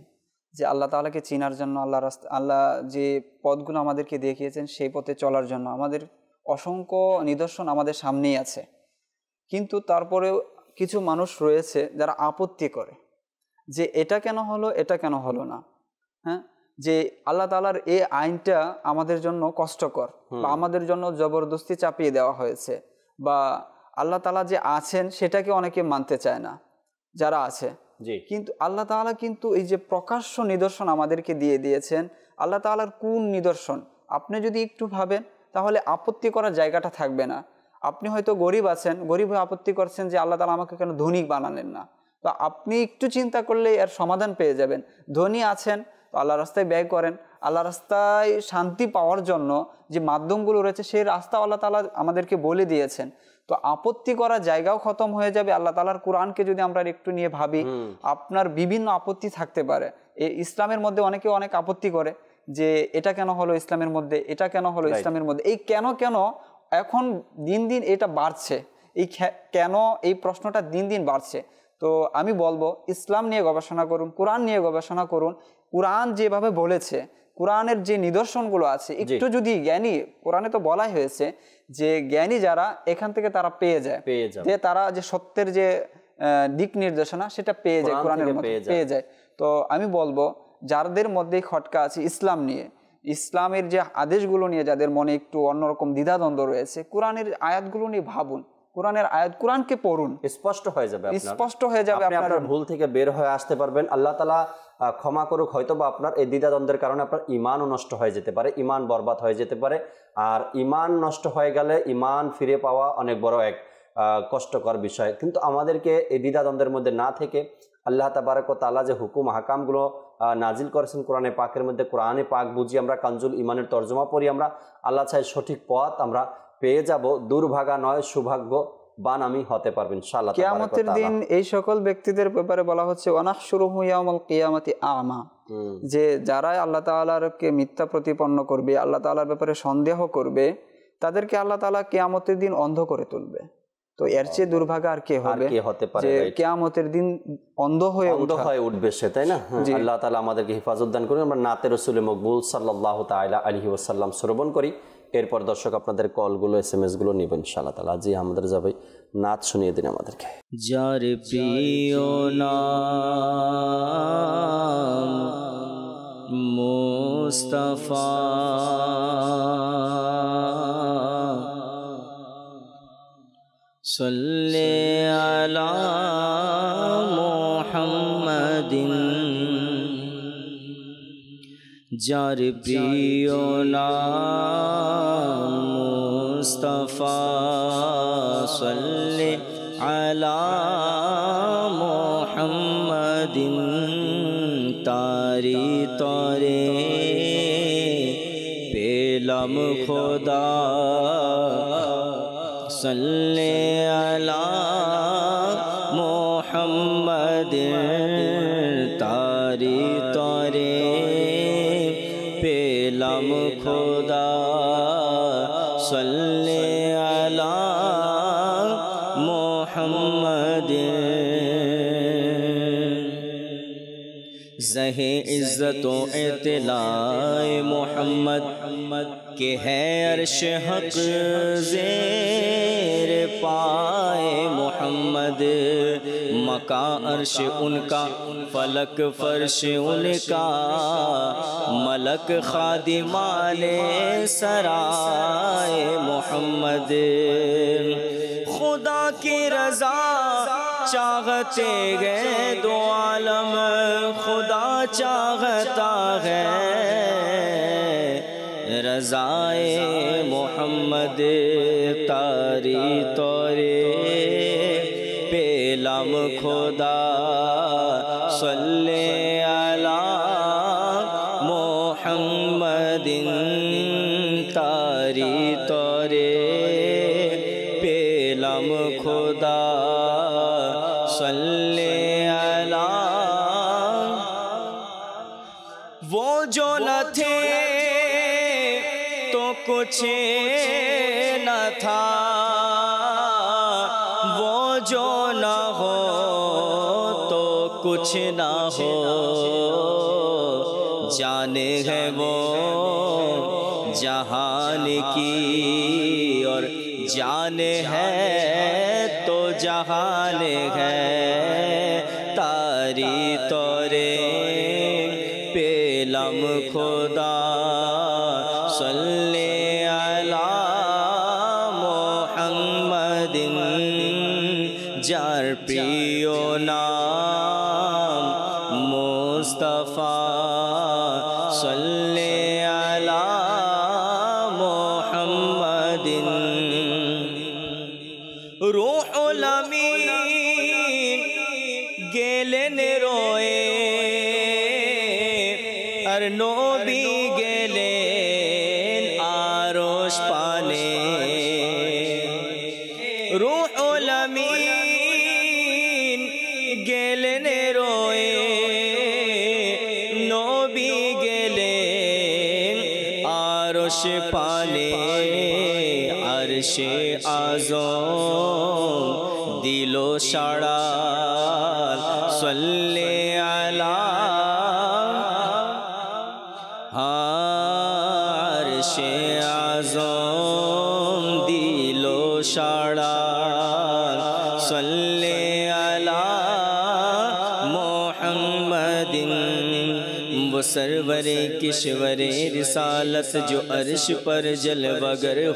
যে আল্লাহ তালাকে চিনার জন্য আল্লাহ রাস্তা আল্লাহ যে পথগুলো আমাদেরকে দেখিয়েছেন সেই পথে চলার জন্য আমাদের অসংখ্য নিদর্শন আমাদের সামনেই আছে কিন্তু তারপরেও কিছু মানুষ রয়েছে যারা আপত্তি করে যে এটা কেন হলো এটা কেন হলো না হ্যাঁ যে আল্লাহ তালার এই আইনটা আমাদের জন্য কষ্টকর বা আমাদের জন্য জবরদস্তি চাপিয়ে দেওয়া হয়েছে বা আল্লাহ তালা যে আছেন সেটাকে অনেকে মানতে চায় না যারা আছে কিন্তু আল্লাহ তালা কিন্তু এই যে প্রকাশ্য নিদর্শন আমাদেরকে দিয়ে দিয়েছেন আল্লাহ তালার কোন নিদর্শন আপনি যদি একটু ভাবেন তাহলে আপত্তি করার জায়গাটা থাকবে না আপনি হয়তো গরিব আছেন গরিব হয়ে আপত্তি করছেন যে আল্লাহ তালা আমাকে কেন ধনী বানালেন না তো আপনি একটু চিন্তা করলে এর সমাধান পেয়ে যাবেন ধনী আছেন তো আল্লাহ রাস্তায় ব্যয় করেন আল্লাহ রাস্তায় শান্তি পাওয়ার জন্য যে মাধ্যমগুলো রয়েছে সেই রাস্তা আল্লাহ তালা আমাদেরকে বলে দিয়েছেন তো আপত্তি করা জায়গাও খতম হয়ে যাবে আল্লাহ তালার কোরআনকে যদি আমরা একটু নিয়ে ভাবি আপনার বিভিন্ন আপত্তি থাকতে পারে এ ইসলামের মধ্যে অনেকে অনেক আপত্তি করে যে এটা কেন হলো ইসলামের মধ্যে এটা কেন হলো ইসলামের মধ্যে এই কেন কেন এখন দিন দিন এটা বাড়ছে এই কেন এই প্রশ্নটা দিন দিন বাড়ছে তো আমি বলবো ইসলাম নিয়ে গবেষণা করুন কোরআন নিয়ে গবেষণা করুন কোরআন যেভাবে বলেছে কোরআনের যে নিদর্শনগুলো আছে একটু যদি জ্ঞানী কোরআনে তো বলাই হয়েছে যে জ্ঞানী যারা এখান থেকে তারা পেয়ে যায় পেয়ে যায় যে তারা যে সত্যের যে দিক নির্দেশনা সেটা পেয়ে যায় কোরআনের মধ্যে পেয়ে যায় তো আমি বলবো যাদের মধ্যে খটকা আছে ইসলাম নিয়ে ইসলামের যে আদেশগুলো নিয়ে যাদের মনে একটু অন্যরকম দ্বিধাদ্বন্দ্ব রয়েছে কোরআনের আয়াতগুলো নিয়ে ভাবুন কোরআনের আয়াত কোরআনকে পড়ুন স্পষ্ট হয়ে যাবে স্পষ্ট হয়ে যাবে আপনার ভুল থেকে বের হয়ে আসতে পারবেন আল্লাহ তালা ক্ষমা করুক হয়তো বা আপনার এই দ্বিধাদ্বন্দ্বের কারণে আপনার ইমানও নষ্ট হয়ে যেতে পারে ইমান বরবাদ হয়ে যেতে পারে আর ইমান নষ্ট হয়ে গেলে ইমান ফিরে পাওয়া অনেক বড় এক কষ্টকর বিষয় কিন্তু আমাদেরকে এই দ্বিধাদ্বন্দ্বের মধ্যে না থেকে আল্লাহ তাবারক তালা যে হুকুম হাকামগুলো নাজিল করেছেন কোরআনে পাকের মধ্যে কোরআনে পাক বুঝি আমরা কাঞ্জুল ইমানের তর্জমা পড়ি আমরা আল্লাহ চাই সঠিক পথ আমরা পেয়ে যাব দুর্ভাগা নয় সৌভাগ্য বানামি হতে পারবেন সালা কিয়ামতের দিন এই সকল ব্যক্তিদের ব্যাপারে বলা হচ্ছে অনাকসুরুহু ইয়ামাল কিয়ামতি আমা যে যারাই আল্লাহ তালকে মিথ্যা প্রতিপন্ন করবে আল্লাহ তালার ব্যাপারে সন্দেহ করবে তাদেরকে আল্লাহ তালা কিয়ামতের দিন অন্ধ করে তুলবে তো এর চেয়ে দুর্ভাগ্য আর কে হবে কে হতে পারে যে কিয়ামতের দিন অন্ধ হয়ে অন্ধ হয়ে উঠবে সে তাই না আল্লাহ তালা আমাদেরকে হেফাজত দান করুন আমরা নাতের রসুল মকবুল সাল্লাহ তাইলা আলহি ওসাল্লাম শ্রবণ করি এরপর দর্শক আপনাদের কলগুলো এস এম এসগুলো নিবেন সালা তালা জি আমাদের যাবে নাচ শুনিয়ে দিন আমাদেরকে যার প্রিয় মুস্তফা সল্লে আলা جار پیو نام مصطفیٰ صلی علی محمد تاری تارے پیلم خدا صلی علی محمد عزت و اطلاع محمد کہ ہے عرش حق زیر پائے محمد مکہ عرش ان کا فلک فرش ان کا ملک خادمال سرائے محمد خدا کی رضا چاہتے گئے دو عالم خدا چاہتا ہے رضائے محمد تاری طورے پیلم لم خدا سلے صلی وہ جو نہ تھے تو کچھ نہ تھا وہ جو نہ ہو تو کچھ نہ ہو جانے ہے وہ جہان کی اور جانے ہے تری رسالت جو عرش پر جل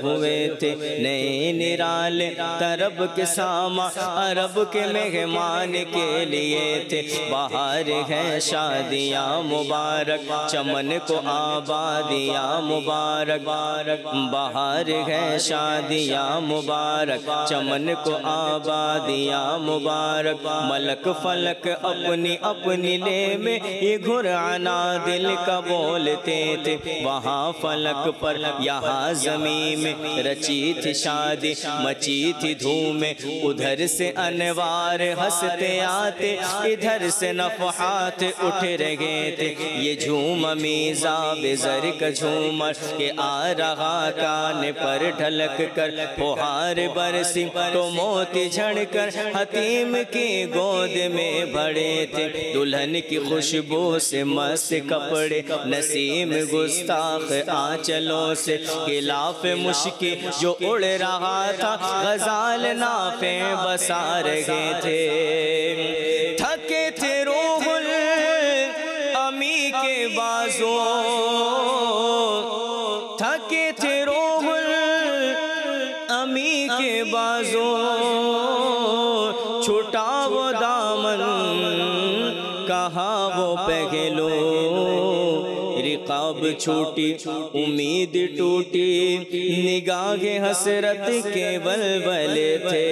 ہوئے تھے نئے نرال ترب کے ساما عرب کے مہمان کے لیے تھے باہر ہے شادیاں مبارک چمن کو آبادیاں مبارک باہر ہے شادیاں مبارک چمن کو آبادیاں مبارک ملک فلک اپنی اپنی لے میں یہ گھرانہ دل کا بولتے تھے وہاں فلک پر یہاں زمین میں رچی تھی شادی مچی تھی دھوم ادھر سے انوار ہنستے آتے ادھر سے نفحات اٹھ رہے تھے یہ جھوم میزا کا جھومر کے آ رہا کان پر ڈھلک کر پہار برسی تو موتی جھڑ کر حتیم کی گود میں بڑے تھے دلہن کی خوشبو سے مست کپڑے نسیم گستاخ آنچلوں سے گلاف مشکی جو اڑ رہا تھا غزال نافیں بسا رہے تھے چھوٹی امید ٹوٹی نگاہ حسرت کے ولولے تھے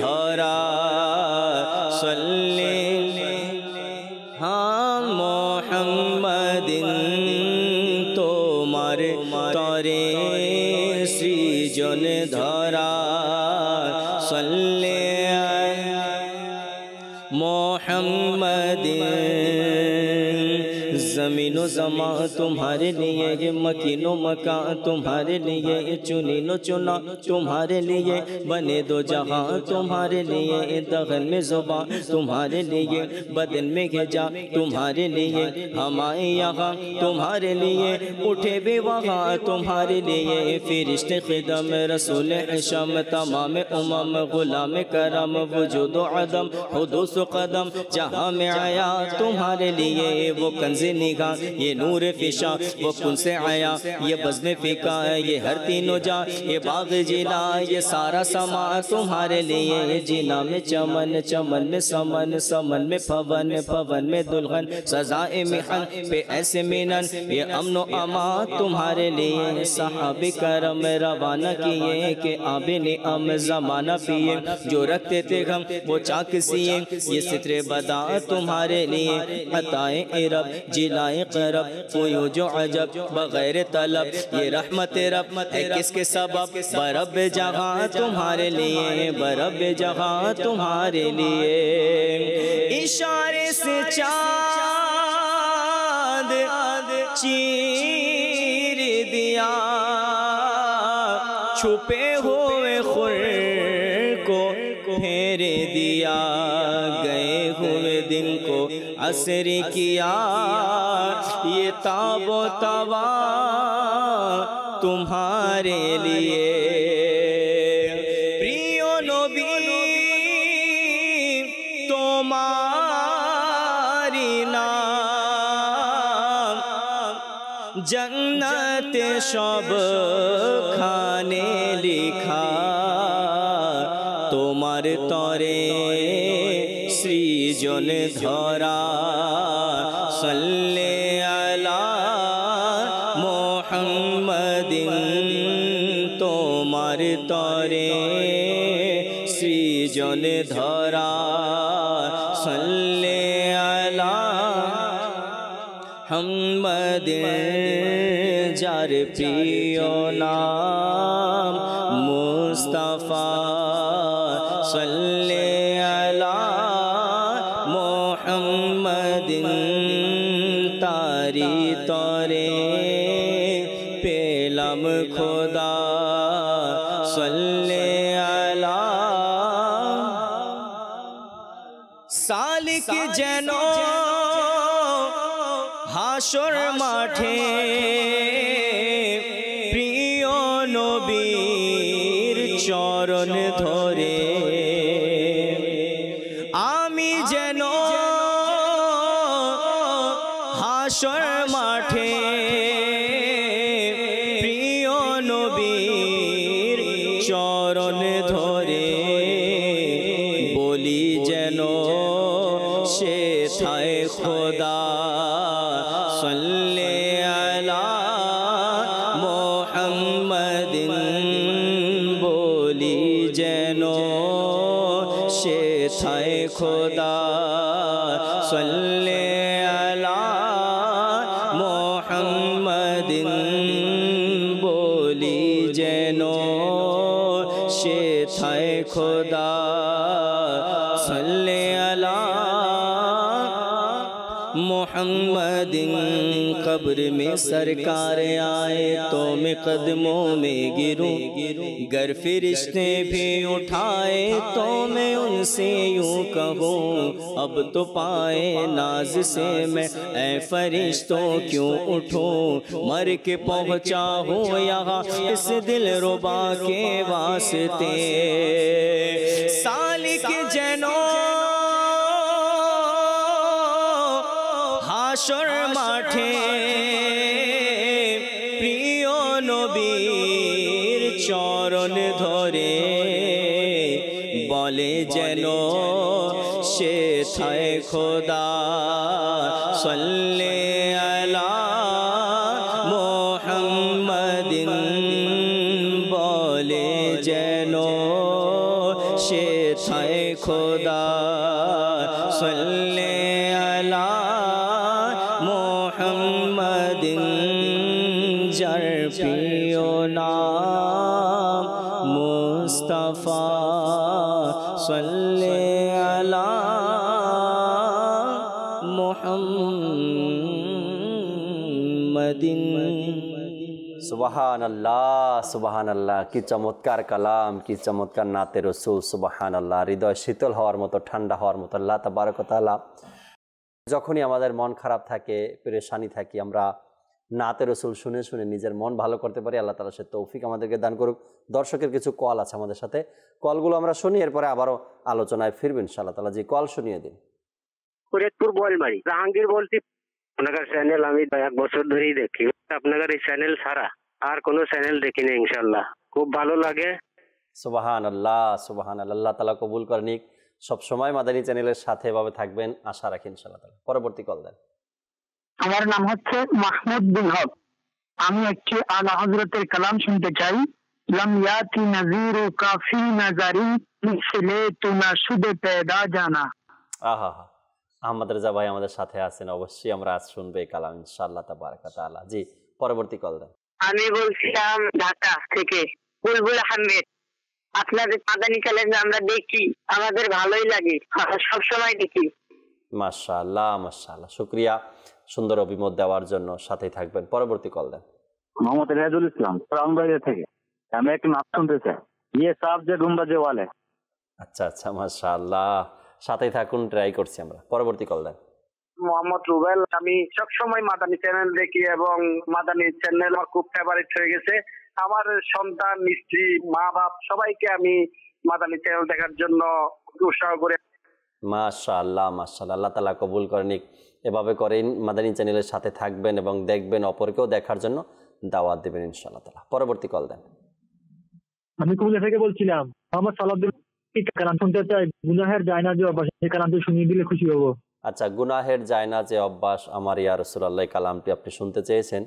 ধরা সল্লে زماں تمہارے لیے یہ مکین و مکان تمہارے لیے یہ چنین و چنا تمہارے لیے بنے دو جہاں تمہارے لیے میں زبان تمہارے لیے بدن میں گھجا تمہارے لیے ہمائیں یہاں تمہارے لیے اٹھے بے وہاں تمہارے لیے فرشت خدم رسول عشم تمام امم غلام کرم وجود و عدم حدوث و قدم جہاں میں آیا تمہارے لیے وہ کنز نگاہ یہ نور فشا وہ کن سے آیا یہ بزم فکا ہے یہ ہر تین جا یہ باغ جلا یہ سارا سما تمہارے لیے جلا میں چمن چمن میں سمن سمن میں پھون پھون میں دلغن سزائے محن پہ ایسے مینن یہ امن و اما تمہارے لیے صحاب کرم روانہ کیے کہ آب نعم زمانہ پیئے جو رکھتے تھے غم وہ چاک سیئے یہ ستر بدا تمہارے لیے عطائیں عرب جلائیں قرم رب جو عجب بغیر طلب یہ رحمت رب ہے کس کے سبب برب جہاں تمہارے لیے برب جہاں تمہارے لیے اشارے سے چاند چیر دیا چھپے असर किया ये ताबो तवा तुम्हारे लिए प्रियो नबी तुम्हारी नाम जन्नत सब खाने लिखा তোমার তরে সৃজন ধরা مار تری شری جن درا سل ہم مدین جار پیلا سرکار آئے تو میں قدموں میں گروں گر فرشتے بھی اٹھائے تو میں ان سے یوں کہوں اب تو پائے ناز سے میں اے فرشتوں کیوں اٹھوں مر کے پہنچا ہو یہاں اس دل ربا کے واسطے jeno she thai khoda salli ala muhammadin bole jeno she thai khoda সুবাহান আল্লাহ সুবাহান আল্লাহ কি চমৎকার কালাম কি চমৎকার নাতে রসুল সুবাহান আল্লাহ হৃদয় শীতল হওয়ার মতো ঠান্ডা হওয়ার মতো আল্লাহ তাবারকতাল্লাহ যখনই আমাদের মন খারাপ থাকে পেরেশানি থাকি আমরা নাতে রসুল শুনে শুনে নিজের মন ভালো করতে পারি আল্লাহ তালা সে তৌফিক আমাদেরকে দান করুক দর্শকের কিছু কল আছে আমাদের সাথে কলগুলো আমরা শুনি এরপরে আবারও আলোচনায় ফিরবেন সাল্লাহ তালা যে কল শুনিয়ে দিন ফরিদপুর বলমারি জাহাঙ্গীর বলছি আপনার চ্যানেল আমি এক বছর ধরেই দেখি আপনার এই চ্যানেল সারা আর কোনো চ্যানেল দেখি না ইনশাল্লাহ খুব ভালো লাগে সুবাহান আল্লাহ সুবাহান আল্লাহ তালা কবুল করেনিক সবসময় মাদানী চ্যানেলের সাথে এভাবে থাকবেন আশা রাখি ইনশাল্লাহ পরবর্তী কল দেন আমার নাম হচ্ছে মাহমুদ বিন হক আমি একটি আলা হজরতের কালাম শুনতে চাই লাম ইয়াতি নাজির কাফি নাজারি মিসলে তুনা সুদে পেদা জানা আহা আহমদ রেজা ভাই আমাদের সাথে আছেন অবশ্যই আমরা আজ শুনবো এই কালাম ইনশাআল্লাহ তাবারাকাত জি পরবর্তী কল দেন আমি বলছিলাম ঢাকা থেকে বুলবুল আহমেদ আপনাদের পাদানি চ্যালেঞ্জ আমরা দেখি আমাদের ভালোই লাগে সব সময় দেখি মাশাআল্লাহ মাশাআল্লাহ শুকরিয়া সুন্দর অভিমত দেওয়ার জন্য সাথেই থাকবেন পরবর্তী কল দেন মোহাম্মদ রেজুল ইসলাম রামবাজার থেকে আমি একটু নাচ শুনতে চাই ইয়ে সাব যে রুম্বা যে ওয়ালে আচ্ছা আচ্ছা মাশাআল্লাহ সাথেই থাকুন ট্রাই করছি আমরা পরবর্তী কল দেন মোহাম্মদ রুবেল আমি সবসময় মাদানি চ্যানেল দেখি এবং মাদানি চ্যানেল আমার খুব ফেভারিট হয়ে গেছে আমার সন্তান স্ত্রী মা বাপ সবাইকে আমি মাদানি চ্যানেল দেখার জন্য উৎসাহ করে মাশাল্লাহ মাশাল্লাহ আল্লাহ তালা কবুল করেন এভাবে করেন মাদানী চ্যানেলের সাথে থাকবেন এবং দেখবেন অপরকেও দেখার জন্য দাওয়াত দেবেন ইনশাআল্লাহ তালা পরবর্তী কল দেন আমি কবুল থেকে বলছিলাম আমার সালাদ শুনতে চাই গুনাহের জায়না যে অভ্যাস কালাম শুনিয়ে দিলে খুশি হবো আচ্ছা গুনাহের যায় না যে অভ্যাস আমার ইয়া রসুল্লাহ কালামটি আপনি শুনতে চেয়েছেন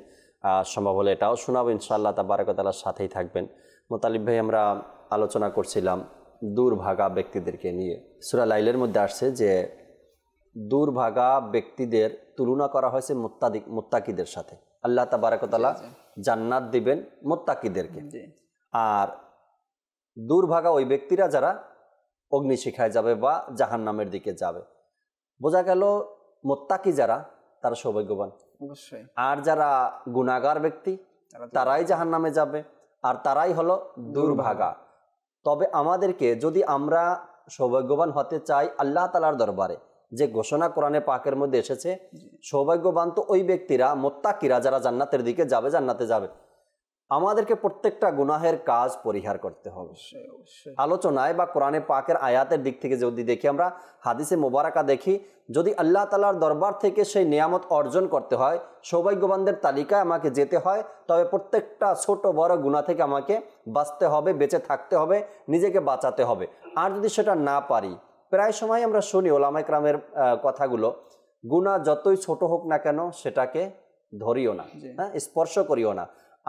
সম্ভব হলে এটাও শোনাবো ইনশাআল্লাহ বারাকতালার সাথেই থাকবেন মোতালিব ভাই আমরা আলোচনা করছিলাম দূরভাগা ব্যক্তিদেরকে নিয়ে সুরা লাইলের মধ্যে আসছে যে দূরভাগা ব্যক্তিদের তুলনা করা হয়েছে মোত্তাদিক মোত্তাকিদের সাথে আল্লাহ তা বারাকতালা জান্নাত দিবেন মোত্তাকিদেরকে আর দূরভাগা ওই ব্যক্তিরা যারা অগ্নি শিখায় যাবে বা জাহান নামের দিকে যাবে বোঝা গেল মোত্তাকি যারা তারা সৌভাগ্যবান অবশ্যই আর যারা গুণাগার ব্যক্তি তারাই জাহান নামে যাবে আর তারাই হলো দুর্ভাগা তবে আমাদেরকে যদি আমরা সৌভাগ্যবান হতে চাই আল্লাহ তালার দরবারে যে ঘোষণা কোরআনে পাকের মধ্যে এসেছে সৌভাগ্যবান তো ওই ব্যক্তিরা মোত্তাকিরা যারা জান্নাতের দিকে যাবে জান্নাতে যাবে আমাদেরকে প্রত্যেকটা গুনাহের কাজ পরিহার করতে হবে আলোচনায় বা কোরআনে পাকের আয়াতের দিক থেকে যদি দেখি আমরা হাদিসে মোবারকা দেখি যদি আল্লাহ তালার দরবার থেকে সেই নিয়ামত অর্জন করতে হয় সৌভাগ্যবানদের তালিকায় আমাকে যেতে হয় তবে প্রত্যেকটা ছোট বড় গুণা থেকে আমাকে বাঁচতে হবে বেঁচে থাকতে হবে নিজেকে বাঁচাতে হবে আর যদি সেটা না পারি প্রায় সময় আমরা শুনি ওলামাইকরামের কথাগুলো গুণা যতই ছোট হোক না কেন সেটাকে ধরিও না হ্যাঁ স্পর্শ করিও না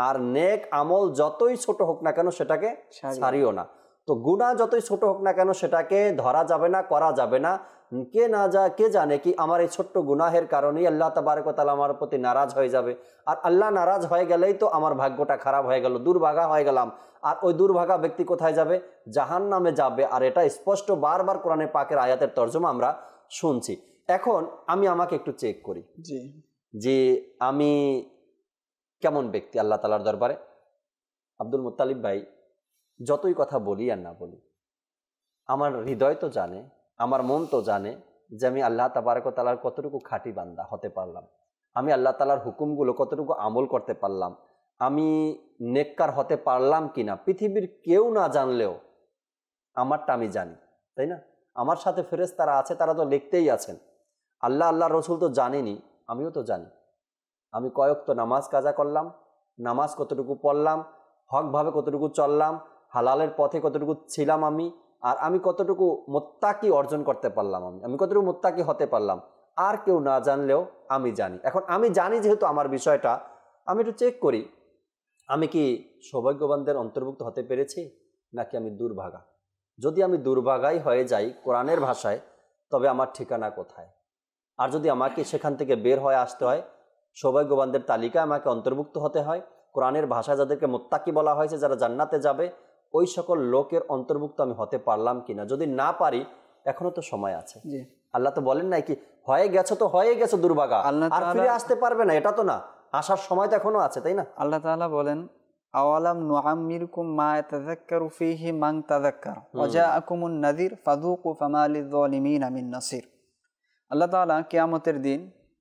আর নেক আমল যতই ছোট হোক না কেন সেটাকে সারিও না তো গুণা যতই ছোট হোক না কেন সেটাকে ধরা যাবে না করা যাবে না কে না যা কে জানে কি আমার এই ছোট্ট গুনাহের কারণেই আল্লাহ তাবারকতাল আমার প্রতি নারাজ হয়ে যাবে আর আল্লাহ নারাজ হয়ে গেলেই তো আমার ভাগ্যটা খারাপ হয়ে গেল দুর্ভাগা হয়ে গেলাম আর ওই দুর্ভাগা ব্যক্তি কোথায় যাবে জাহান নামে যাবে আর এটা স্পষ্ট বারবার কোরআনে পাকের আয়াতের তর্জমা আমরা শুনছি এখন আমি আমাকে একটু চেক করি জি যে আমি কেমন ব্যক্তি আল্লাহ তালার দরবারে আব্দুল মুতালিব ভাই যতই কথা বলি আর না বলি আমার হৃদয় তো জানে আমার মন তো জানে যে আমি আল্লাহ তাবারক তালার কতটুকু খাঁটি বান্দা হতে পারলাম আমি আল্লাহ তালার হুকুমগুলো কতটুকু আমল করতে পারলাম আমি নেককার হতে পারলাম কি না পৃথিবীর কেউ না জানলেও আমারটা আমি জানি তাই না আমার সাথে ফেরেস তারা আছে তারা তো লিখতেই আছেন আল্লাহ আল্লাহ রসুল তো জানেনি আমিও তো জানি আমি কয়েক তো নামাজ কাজা করলাম নামাজ কতটুকু পড়লাম হকভাবে কতটুকু চললাম হালালের পথে কতটুকু ছিলাম আমি আর আমি কতটুকু মোত্তাকি অর্জন করতে পারলাম আমি আমি কতটুকু মোত্তাকি হতে পারলাম আর কেউ না জানলেও আমি জানি এখন আমি জানি যেহেতু আমার বিষয়টা আমি একটু চেক করি আমি কি সৌভাগ্যবানদের অন্তর্ভুক্ত হতে পেরেছি নাকি আমি দুর্ভাগা যদি আমি দুর্ভাগাই হয়ে যাই কোরআনের ভাষায় তবে আমার ঠিকানা কোথায় আর যদি আমাকে সেখান থেকে বের হয়ে আসতে হয় সৌভাগ্যবানদের তালিকা আমাকে অন্তর্ভুক্ত হতে হয় কোরআনের ভাষা যাদেরকে মোত্তাকি বলা হয়েছে যারা জান্নাতে যাবে ওই সকল লোকের অন্তর্ভুক্ত আমি হতে পারলাম কিনা যদি না পারি এখনো তো সময় আছে আল্লাহ তো বলেন নাই কি হয়ে গেছো তো হয়ে গেছো দুর্ভাগা আর ফিরে আসতে পারবে না এটা তো না আসার সময় তো এখনো আছে তাই না আল্লাহ তাআলা বলেন আওয়ালাম নুআমিরকুম মা তাযাক্কারু ফীহি মান তাযাক্কার ওয়া জাআকুমুন নাযীর ফাযুকু ফামা লিয-যালিমিনা মিন নাসির আল্লাহ তাআলা কিয়ামতের দিন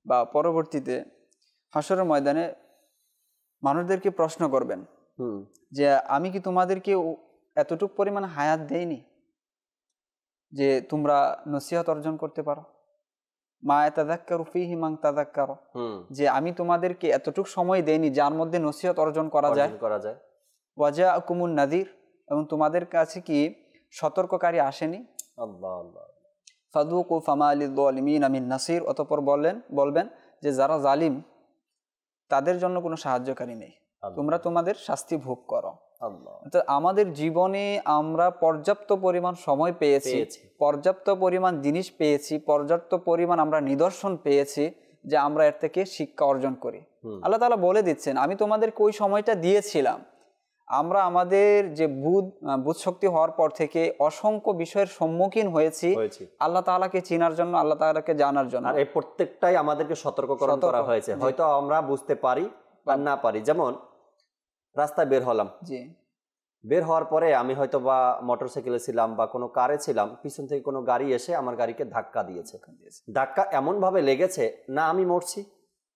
বা পরবর্তীতে হাসরের ময়দানে মানুষদেরকে প্রশ্ন করবেন যে আমি কি তোমাদেরকে এতটুক পরিমাণ হায়াত দেইনি যে তোমরা নসিহত অর্জন করতে পারো মা হিমাং তাদাক্কার যে আমি তোমাদেরকে এতটুক সময় দেইনি যার মধ্যে নসিহত অর্জন করা যায় করা যায় ওয়াজা কুমুন নাদির এবং তোমাদের কাছে কি সতর্ককারী আসেনি আল্লাহ ফামা আলী আলিমিন আমিন নাসির অতপর বললেন বলবেন যে যারা জালিম তাদের জন্য কোনো সাহায্যকারী নেই তোমরা তোমাদের শাস্তি ভোগ করো আমাদের জীবনে আমরা পর্যাপ্ত পরিমাণ সময় পেয়েছি পর্যাপ্ত পরিমাণ জিনিস পেয়েছি পর্যাপ্ত পরিমাণ আমরা নিদর্শন পেয়েছি যে আমরা এর থেকে শিক্ষা অর্জন করি আল্লাহ তালা বলে দিচ্ছেন আমি তোমাদেরকে ওই সময়টা দিয়েছিলাম আমরা আমাদের যে বুধ বুধ শক্তি হওয়ার পর থেকে অসংখ্য বিষয়ের সম্মুখীন হয়েছি আল্লাহ তালাকে চেনার জন্য আল্লাহ তালাকে জানার জন্য আর এই প্রত্যেকটাই আমাদেরকে সতর্ক করা হয়েছে হয়তো আমরা বুঝতে পারি বা না পারি যেমন রাস্তায় বের হলাম জি বের হওয়ার পরে আমি হয়তো বা মোটর সাইকেলে ছিলাম বা কোনো কারে ছিলাম পিছন থেকে কোনো গাড়ি এসে আমার গাড়িকে ধাক্কা দিয়েছে ধাক্কা এমনভাবে লেগেছে না আমি মরছি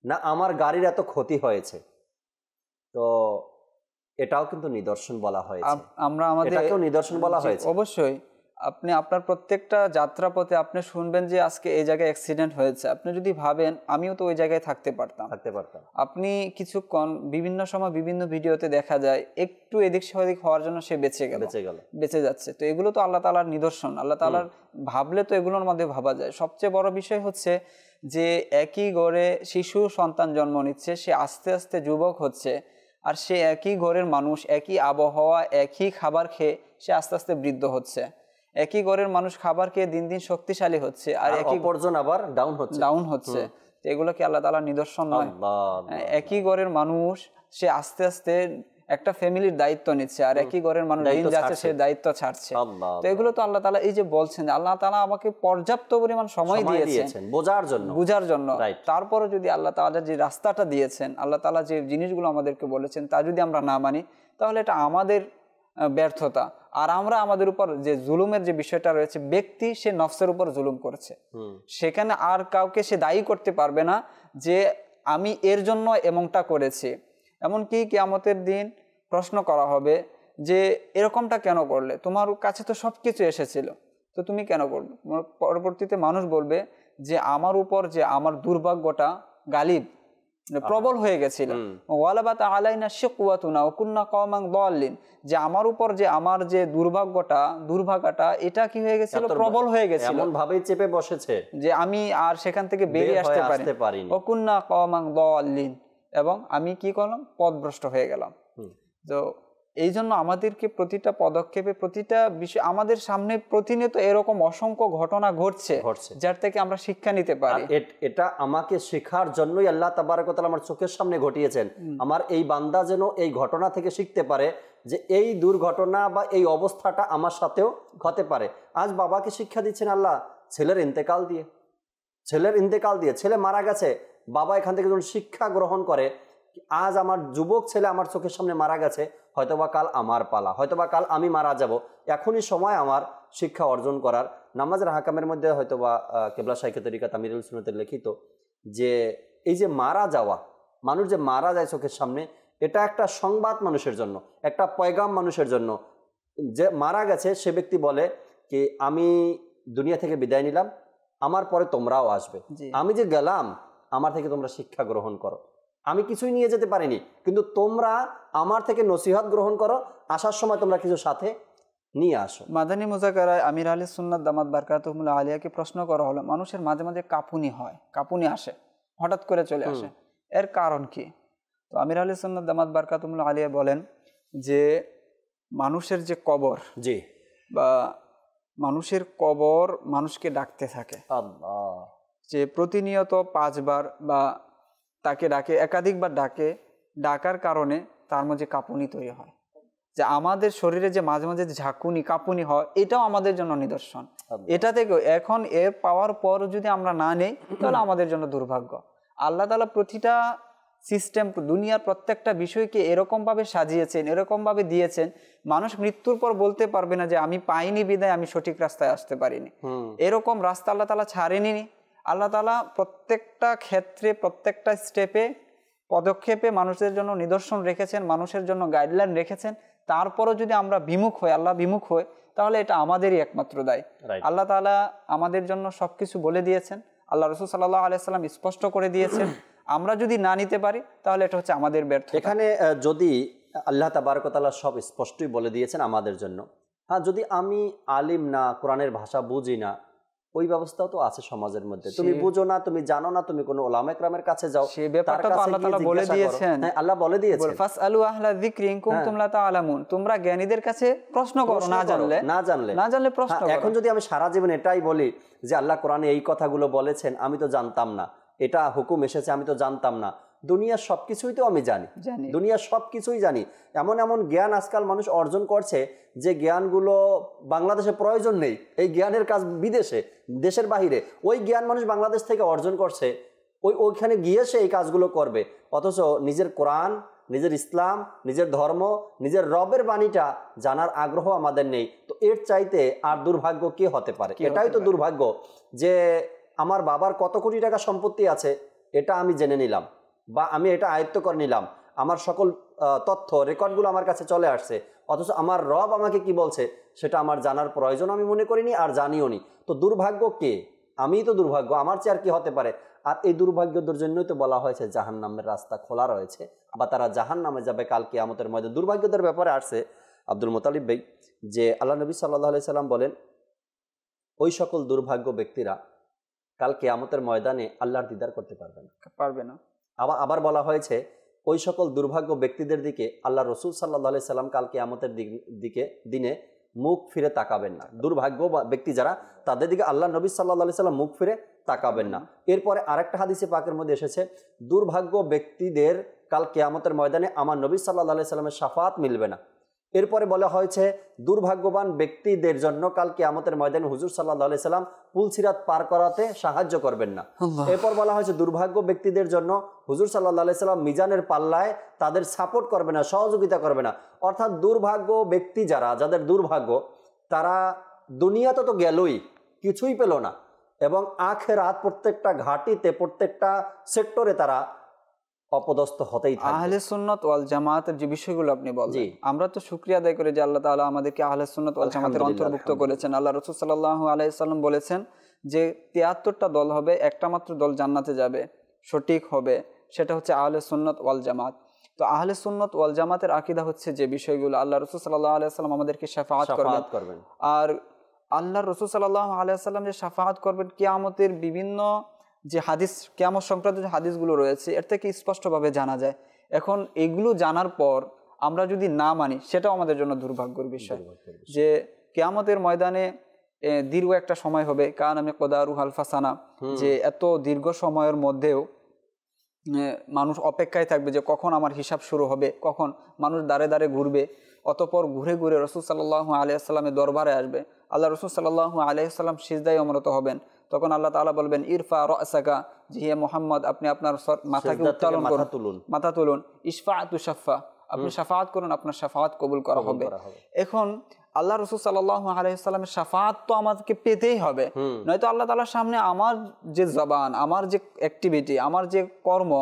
না আমার গাড়ির এত ক্ষতি হয়েছে তো এটাও কিন্তু নিদর্শন বলা হয় আমরা আমাদের নিদর্শন বলা হয়েছে অবশ্যই আপনি আপনার প্রত্যেকটা যাত্রাপথে আপনি শুনবেন যে আজকে এই জায়গায় অ্যাক্সিডেন্ট হয়েছে আপনি যদি ভাবেন আমিও তো ওই জায়গায় থাকতে পারতাম থাকতে পারতাম আপনি কিছুক্ষণ বিভিন্ন সময় বিভিন্ন ভিডিওতে দেখা যায় একটু এদিক সেদিক হওয়ার জন্য সে বেঁচে গেল বেঁচে গেল বেঁচে যাচ্ছে তো এগুলো তো আল্লাহ তালার নিদর্শন আল্লাহ তালার ভাবলে তো এগুলোর মধ্যে ভাবা যায় সবচেয়ে বড় বিষয় হচ্ছে যে একই গড়ে শিশু সন্তান জন্ম নিচ্ছে সে আস্তে আস্তে যুবক হচ্ছে আর সে একই ঘরের মানুষ একই আবহাওয়া একই খাবার খেয়ে সে আস্তে আস্তে বৃদ্ধ হচ্ছে একই ঘরের মানুষ খাবার খেয়ে দিন দিন শক্তিশালী হচ্ছে আর একই বর্জন আবার ডাউন হচ্ছে ডাউন হচ্ছে এগুলো কি আল্লাহ তালা নিদর্শন নয় একই ঘরের মানুষ সে আস্তে আস্তে একটা ফ্যামিলির দায়িত্ব নিচ্ছে আর একই ঘরের মানুষ দিন যাচ্ছে সে দায়িত্ব ছাড়ছে তো এগুলো তো আল্লাহ তালা এই যে বলছেন আল্লাহ তালা আমাকে পর্যাপ্ত পরিমাণ সময় দিয়েছেন বোঝার জন্য বোঝার জন্য তারপরে যদি আল্লাহ তালা যে রাস্তাটা দিয়েছেন আল্লাহ তালা যে জিনিসগুলো আমাদেরকে বলেছেন তা যদি আমরা না মানি তাহলে এটা আমাদের ব্যর্থতা আর আমরা আমাদের উপর যে জুলুমের যে বিষয়টা রয়েছে ব্যক্তি সে নফসের উপর জুলুম করেছে সেখানে আর কাউকে সে দায়ী করতে পারবে না যে আমি এর জন্য এমনটা করেছি এমনকি কেয়ামতের দিন প্রশ্ন করা হবে যে এরকমটা কেন করলে তোমার কাছে তো সব কিছু এসেছিল তো তুমি কেন করবে পরবর্তীতে মানুষ বলবে যে আমার উপর যে আমার দুর্ভাগ্যটা গালিব মানে প্রবল হয়ে গেছিল ওয়ালাবাত আলাইনা কুয়াতুনা ওকুন্না কমাং দলিন যে আমার উপর যে আমার যে দুর্ভাগ্যটা দুর্ভাগাটা এটা কি হয়ে গেছিল প্রবল হয়ে গেছিল এমন ভাবে চেপে বসেছে যে আমি আর সেখান থেকে বেরিয়ে আসতে পারি ওকুন্না কমাং দলিন এবং আমি কি করলাম পদভ্রষ্ট হয়ে গেলাম তো এই জন্য আমাদেরকে প্রতিটা পদক্ষেপে প্রতিটা বিষয় আমাদের সামনে প্রতিনিয়ত এরকম অসংখ্য ঘটনা ঘটছে যার থেকে আমরা শিক্ষা নিতে পারি এটা আমাকে শেখার জন্যই আল্লাহ তাবারকতাল আমার চোখের সামনে ঘটিয়েছেন আমার এই বান্দা যেন এই ঘটনা থেকে শিখতে পারে যে এই দুর্ঘটনা বা এই অবস্থাটা আমার সাথেও ঘটে পারে আজ বাবাকে শিক্ষা দিচ্ছেন আল্লাহ ছেলের ইন্তেকাল দিয়ে ছেলের ইন্তেকাল দিয়ে ছেলে মারা গেছে বাবা এখান থেকে যখন শিক্ষা গ্রহণ করে আজ আমার যুবক ছেলে আমার চোখের সামনে মারা গেছে হয়তোবা কাল আমার পালা হয়তোবা কাল আমি মারা যাব এখনই সময় আমার শিক্ষা অর্জন করার নামাজের হাকামের মধ্যে হয়তোবা কেবলা সাইকে তরিকা তামিরুল সুনতের লিখিত যে এই যে মারা যাওয়া মানুষ যে মারা যায় চোখের সামনে এটা একটা সংবাদ মানুষের জন্য একটা পয়গাম মানুষের জন্য যে মারা গেছে সে ব্যক্তি বলে কি আমি দুনিয়া থেকে বিদায় নিলাম আমার পরে তোমরাও আসবে আমি যে গেলাম আমার থেকে তোমরা শিক্ষা গ্রহণ করো আমি কিছুই নিয়ে যেতে পারিনি কিন্তু তোমরা আমার থেকে নসিহত গ্রহণ করো আসার সময় তোমরা কিছু সাথে নিয়ে আসো মাদানী মুজাকারায় আমির আলী সুন্নাদ দামাত বারকাতহমুল্লা আলিয়াকে প্রশ্ন করা হলো মানুষের মাঝে মাঝে কাপুনি হয় কাপুনি আসে হঠাৎ করে চলে আসে এর কারণ কি তো আমির আলী সুন্নাদ দামাত বারকাতহমুল্লা আলিয়া বলেন যে মানুষের যে কবর জি বা মানুষের কবর মানুষকে ডাকতে থাকে যে প্রতিনিয়ত পাঁচবার বা তাকে ডাকে একাধিকবার ডাকে ডাকার কারণে তার মধ্যে কাঁপুনি তৈরি হয় যে আমাদের শরীরে যে মাঝে মাঝে ঝাঁকুনি কাঁপুনি হয় এটাও আমাদের জন্য নিদর্শন এটা থেকে এখন এ পাওয়ার পর যদি আমরা না নেই তাহলে আমাদের জন্য দুর্ভাগ্য আল্লাহ তালা প্রতিটা সিস্টেম দুনিয়ার প্রত্যেকটা বিষয়কে এরকমভাবে সাজিয়েছেন এরকমভাবে দিয়েছেন মানুষ মৃত্যুর পর বলতে পারবে না যে আমি পাইনি বিদায় আমি সঠিক রাস্তায় আসতে পারিনি এরকম রাস্তা আল্লাহ তালা ছাড়েনি আল্লাহ তালা প্রত্যেকটা ক্ষেত্রে প্রত্যেকটা স্টেপে পদক্ষেপে মানুষের জন্য নিদর্শন রেখেছেন মানুষের জন্য গাইডলাইন রেখেছেন তারপরও যদি আমরা বিমুখ হই আল্লাহ বিমুখ হই তাহলে এটা আমাদেরই একমাত্র দায় আল্লাহ তালা আমাদের জন্য সব কিছু বলে দিয়েছেন আল্লাহ রসুল সাল্লাহ আলিয়াল্লাম স্পষ্ট করে দিয়েছেন আমরা যদি না নিতে পারি তাহলে এটা হচ্ছে আমাদের ব্যর্থ এখানে যদি আল্লাহ তাবারকতাল্লাহ সব স্পষ্টই বলে দিয়েছেন আমাদের জন্য হ্যাঁ যদি আমি আলিম না কোরআনের ভাষা বুঝি না ওই ব্যবস্থাও তো আছে সমাজের মধ্যে তুমি বুঝো না তুমি জানো না তুমি কোনো ওলামা একরামের কাছে যাও সেই ব্যাপারটা তো আল্লাহ তাআলা বলে দিয়েছেন হ্যাঁ, আল্লাহ বলে দিয়েছেন ফাসআলু আহলা যিকরি ইন কুনতুম হ্যাঁ। তাআলামুন তোমরা জ্ঞানীদের কাছে প্রশ্ন করো না জানলে না জানলে না জানলে প্রশ্ন হ্যাঁ, করো এখন যদি আমি সারা জীবন এটাই বলি যে আল্লাহ কোরআনে এই কথাগুলো বলেছেন আমি তো জানতাম না এটা হুকুম এসেছে আমি তো জানতাম না দুনিয়ার সব কিছুই তো আমি জানি দুনিয়ার সব কিছুই জানি এমন এমন জ্ঞান আজকাল মানুষ অর্জন করছে যে জ্ঞানগুলো বাংলাদেশে প্রয়োজন নেই এই জ্ঞানের কাজ বিদেশে দেশের বাহিরে ওই জ্ঞান মানুষ বাংলাদেশ থেকে অর্জন করছে ওই ওইখানে গিয়ে সে এই কাজগুলো করবে অথচ নিজের কোরআন নিজের ইসলাম নিজের ধর্ম নিজের রবের বাণীটা জানার আগ্রহ আমাদের নেই তো এর চাইতে আর দুর্ভাগ্য কি হতে পারে এটাই তো দুর্ভাগ্য যে আমার বাবার কত কোটি টাকা সম্পত্তি আছে এটা আমি জেনে নিলাম বা আমি এটা আয়ত্ত করে নিলাম আমার সকল তথ্য রেকর্ডগুলো আমার কাছে চলে আসছে অথচ আমার রব আমাকে কি বলছে সেটা আমার জানার প্রয়োজন আমি মনে করিনি আর জানিও নি তো দুর্ভাগ্য কে আমিই তো দুর্ভাগ্য আমার চেয়ে আর কি হতে পারে আর এই দুর্ভাগ্যদের জন্যই তো বলা হয়েছে জাহান নামের রাস্তা খোলা রয়েছে বা তারা জাহান নামে যাবে কালকে আমতের মধ্যে দুর্ভাগ্যদের ব্যাপারে আসছে আব্দুল মোতালিব ভাই যে আল্লাহ নবী সাল্লাহ সাল্লাম বলেন ওই সকল দুর্ভাগ্য ব্যক্তিরা কালকে আমতের ময়দানে আল্লাহর দিদার করতে পারবে না পারবে না আবার আবার বলা হয়েছে ওই সকল দুর্ভাগ্য ব্যক্তিদের দিকে আল্লাহ রসুল সাল্লাহ সাল্লাম কালকে আমাদের দিকে দিনে মুখ ফিরে তাকাবেন না দুর্ভাগ্য ব্যক্তি যারা তাদের দিকে আল্লাহ নবী সাল্লাহ সাল্লাম মুখ ফিরে তাকাবেন না এরপরে আরেকটা হাদিসে পাকের মধ্যে এসেছে দুর্ভাগ্য ব্যক্তিদের কাল কেয়ামতের ময়দানে আমার নবী সাল্লাহ সাল্লামের সাফাত মিলবে না এরপরে বলা হয়েছে দুর্ভাগ্যবান ব্যক্তিদের জন্য কাল আমাদের ময়দানে হুজুর সাল্লাহ সাল্লাম পুলসিরাত পার করাতে সাহায্য করবেন না এরপর বলা হয়েছে দুর্ভাগ্য ব্যক্তিদের জন্য হুজুর সাল্লাহ সাল্লাম মিজানের পাল্লায় তাদের সাপোর্ট করবে না সহযোগিতা করবে না অর্থাৎ দুর্ভাগ্য ব্যক্তি যারা যাদের দুর্ভাগ্য তারা দুনিয়াতে তো গেলই কিছুই পেল না এবং রাত প্রত্যেকটা ঘাটিতে প্রত্যেকটা সেক্টরে তারা অপদস্থ হতেই আহলে ওয়াল জামাতের যে বিষয়গুলো আপনি আমরা তো শুকরিয়া আদায় যে আল্লাহ তাআলা আমাদেরকে আহলে ওয়াল জামাতের অন্তর্ভুক্ত করেছেন আল্লাহ রাসূল সাল্লাল্লাহু আলাইহি সাল্লাম বলেছেন যে দল হবে একটা মাত্র দল জান্নাতে যাবে সঠিক হবে সেটা হচ্ছে আহলে সুন্নত ওয়াল জামাত তো আহলে সুন্নত ওয়াল জামাতের আকিদা হচ্ছে যে বিষয়গুলো আল্লাহ রসুল সাল্লাহ আলাইসাল্লাম আমাদেরকে সাফাত করবেন আর আল্লাহ রসুল সাল্লাহ আলাইসাল্লাম যে সাফাত করবেন কিয়ামতের বিভিন্ন যে হাদিস কেমন সংক্রান্ত যে হাদিসগুলো রয়েছে এর থেকে স্পষ্টভাবে জানা যায় এখন এগুলো জানার পর আমরা যদি না মানি সেটাও আমাদের জন্য দুর্ভাগ্যের বিষয় যে কেয়ামতের ময়দানে দীর্ঘ একটা সময় হবে কারণ আমি কদারু হালফাসানা যে এত দীর্ঘ সময়ের মধ্যেও মানুষ অপেক্ষায় থাকবে যে কখন আমার হিসাব শুরু হবে কখন মানুষ দাঁড়ে দাঁড়ে ঘুরবে অতপর ঘুরে ঘুরে রসুল সাল্লাহ সাল্লামের দরবারে আসবে আল্লাহ রসুল সাল্লাহ সাল্লাম সিজদাই অমরত হবেন তখন আল্লাহ তালা বলবেন ইরফা যে হে মোহাম্মদ আপনি আপনার মাথাকে উত্তোলন করুন তুলুন মাথা তুলুন ইশফা তুষাফা আপনি সাফাত করুন আপনার সাফাত কবুল করা হবে এখন আল্লাহ রসুল সাল্লাহ আলহিসাল্লামের সাফাত তো আমাদেরকে পেতেই হবে নয়তো আল্লাহ তালার সামনে আমার যে জবান আমার যে অ্যাক্টিভিটি আমার যে কর্ম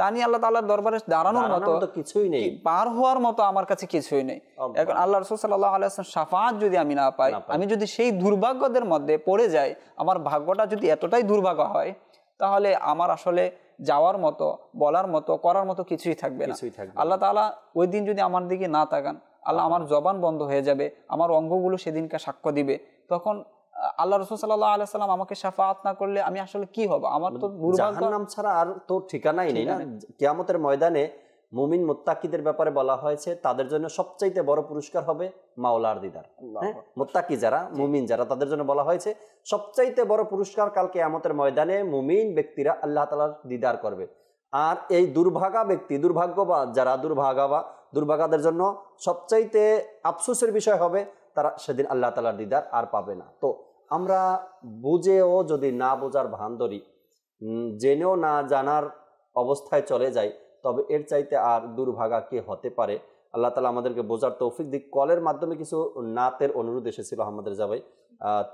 তা নিয়ে আল্লাহ তাল্লাহর দরবারে দাঁড়ানোর মতো কিছুই নেই পার হওয়ার মতো আমার কাছে কিছুই নেই এখন আল্লাহ রসুল সাল্লাহ আলাইসলাম সাফাত যদি আমি না পাই আমি যদি সেই দুর্ভাগ্যদের মধ্যে পড়ে যাই আমার ভাগ্যটা যদি এতটাই দুর্ভাগ্য হয় তাহলে আমার আসলে যাওয়ার মতো বলার মতো করার মতো কিছুই থাকবে না আল্লাহ তালা ওই দিন যদি আমার দিকে না তাকান আল্লাহ আমার জবান বন্ধ হয়ে যাবে আমার অঙ্গগুলো সেদিনকে সাক্ষ্য দিবে তখন আল্লাহ রসুল সাল্লাহ আলাই সাল্লাম আমাকে সাফাত না করলে আমি আসলে কি হবো আমার তো নাম ছাড়া আর তো ঠিকানাই নেই না কিয়ামতের ময়দানে মুমিন মোত্তাকিদের ব্যাপারে বলা হয়েছে তাদের জন্য সবচাইতে বড় পুরস্কার হবে মাওলার দিদার হ্যাঁ? মোত্তাকি যারা মুমিন যারা তাদের জন্য বলা হয়েছে সবচাইতে বড় পুরস্কার কালকে আমাদের ময়দানে মুমিন ব্যক্তিরা আল্লাহ তালার দিদার করবে আর এই দুর্ভাগা ব্যক্তি দুর্ভাগ্যবাদ যারা দুর্ভাগা বা দুর্ভাগাদের জন্য সবচাইতে আফসোসের বিষয় হবে তারা সেদিন আল্লাহ তালার দিদার আর পাবে না তো আমরা বুঝেও যদি না বোঝার ভান ধরি জেনেও না জানার অবস্থায় চলে যাই তবে এর চাইতে আর দুর্ভাগা কে হতে পারে আল্লাহ তালা আমাদেরকে বোঝার তৌফিক দিক কলের মাধ্যমে কিছু নাতের অনুরোধ এসেছিল আমাদের যাবে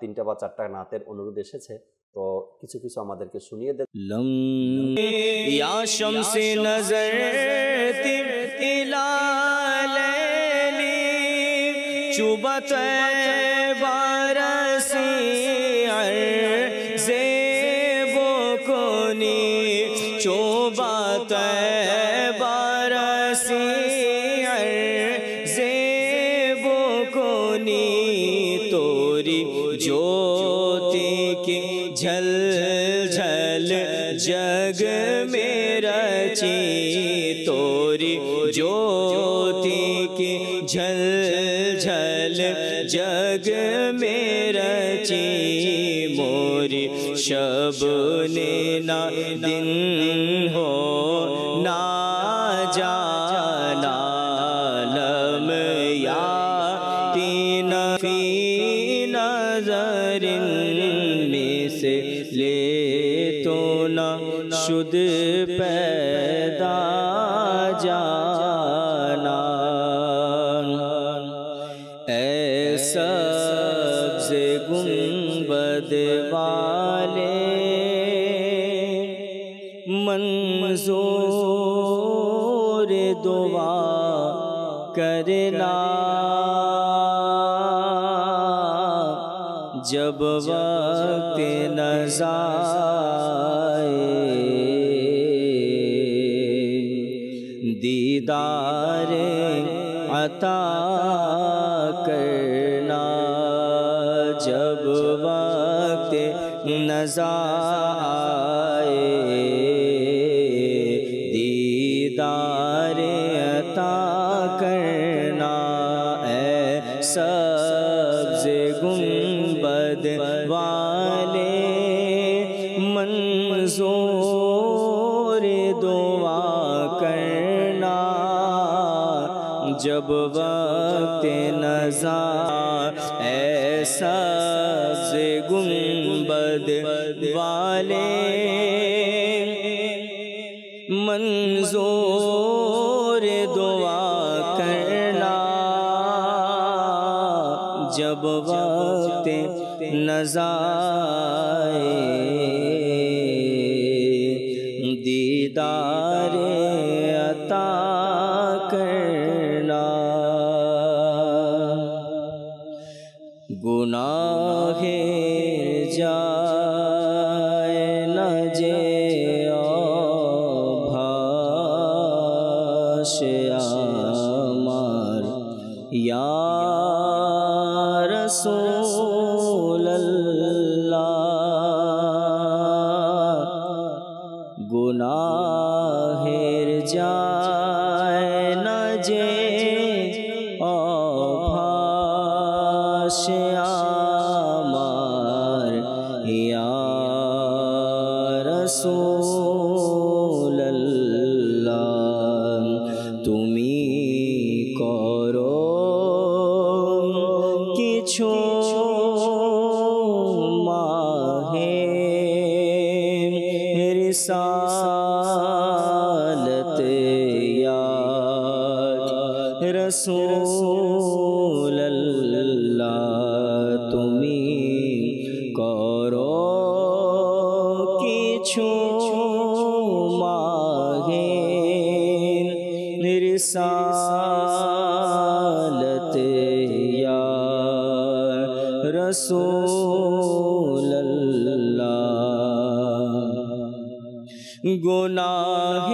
তিনটা বা চারটা নাতের অনুরোধ এসেছে তো কিছু কিছু আমাদেরকে শুনিয়ে দেন جگ میں رچی موری شب نے نہ دن ہو نہ جانا لم یا تین فی نظر میں سے لے تو نا شدھ کرنا جب وقت نظائے دیدار عطا کرنا جب وقت نزار رسالت یا رسول اللہ گناہ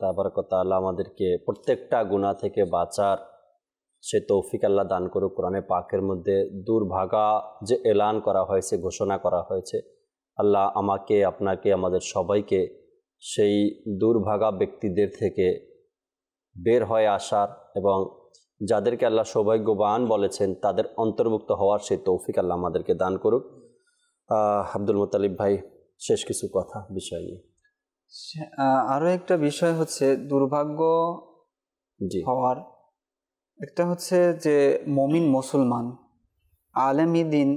তাবারকতা আমাদেরকে প্রত্যেকটা গুণা থেকে বাঁচার সে তৌফিক আল্লাহ দান করুক কোরআনে পাকের মধ্যে দুর্ভাগা যে এলান করা হয়েছে ঘোষণা করা হয়েছে আল্লাহ আমাকে আপনাকে আমাদের সবাইকে সেই দুর্ভাগা ব্যক্তিদের থেকে বের হয়ে আসার এবং যাদেরকে আল্লাহ সৌভাগ্যবান বলেছেন তাদের অন্তর্ভুক্ত হওয়ার সেই তৌফিক আল্লাহ আমাদেরকে দান করুক আব্দুল মোতালিব ভাই শেষ কিছু কথা বিষয় নিয়ে আরো একটা বিষয় হচ্ছে দুর্ভাগ্য হওয়ার একটা হচ্ছে যে মমিন মুসলমান আলেমী দিন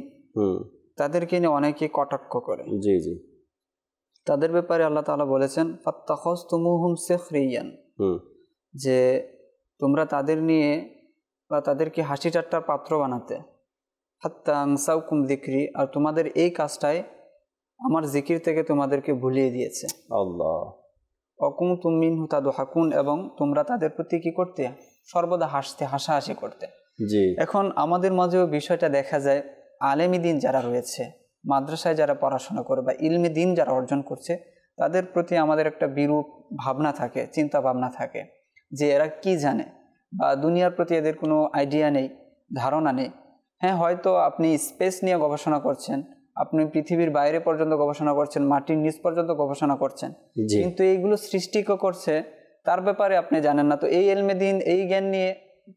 তাদেরকে নিয়ে অনেকে কটাক্ষ করে জি জি তাদের ব্যাপারে আল্লাহ তালা বলেছেন ফাত্তাহস তুমুহুম সেখরিয়ান যে তোমরা তাদের নিয়ে বা তাদেরকে হাসি ঠাট্টার পাত্র বানাতে হাত্তাংসাউকুম দিক্রি আর তোমাদের এই কাজটায় আমার জিকির থেকে তোমাদেরকে ভুলিয়ে দিয়েছে আল্লাহ অকুম তুমিন হুতাদু হাকুন এবং তোমরা তাদের প্রতি কি করতে সর্বদা হাসতে হাসাহাসি করতে জি এখন আমাদের মাঝেও বিষয়টা দেখা যায় আলেমি দিন যারা রয়েছে মাদ্রাসায় যারা পড়াশোনা করে বা ইলমি দিন যারা অর্জন করছে তাদের প্রতি আমাদের একটা বিরূপ ভাবনা থাকে চিন্তা ভাবনা থাকে যে এরা কি জানে বা দুনিয়ার প্রতি এদের কোনো আইডিয়া নেই ধারণা নেই হ্যাঁ হয়তো আপনি স্পেস নিয়ে গবেষণা করছেন আপনি পৃথিবীর বাইরে পর্যন্ত গবেষণা করছেন মাটির নিচ পর্যন্ত গবেষণা করছেন কিন্তু এইগুলো সৃষ্টি করছে তার ব্যাপারে আপনি জানেন না তো এই এলমে দিন এই জ্ঞান নিয়ে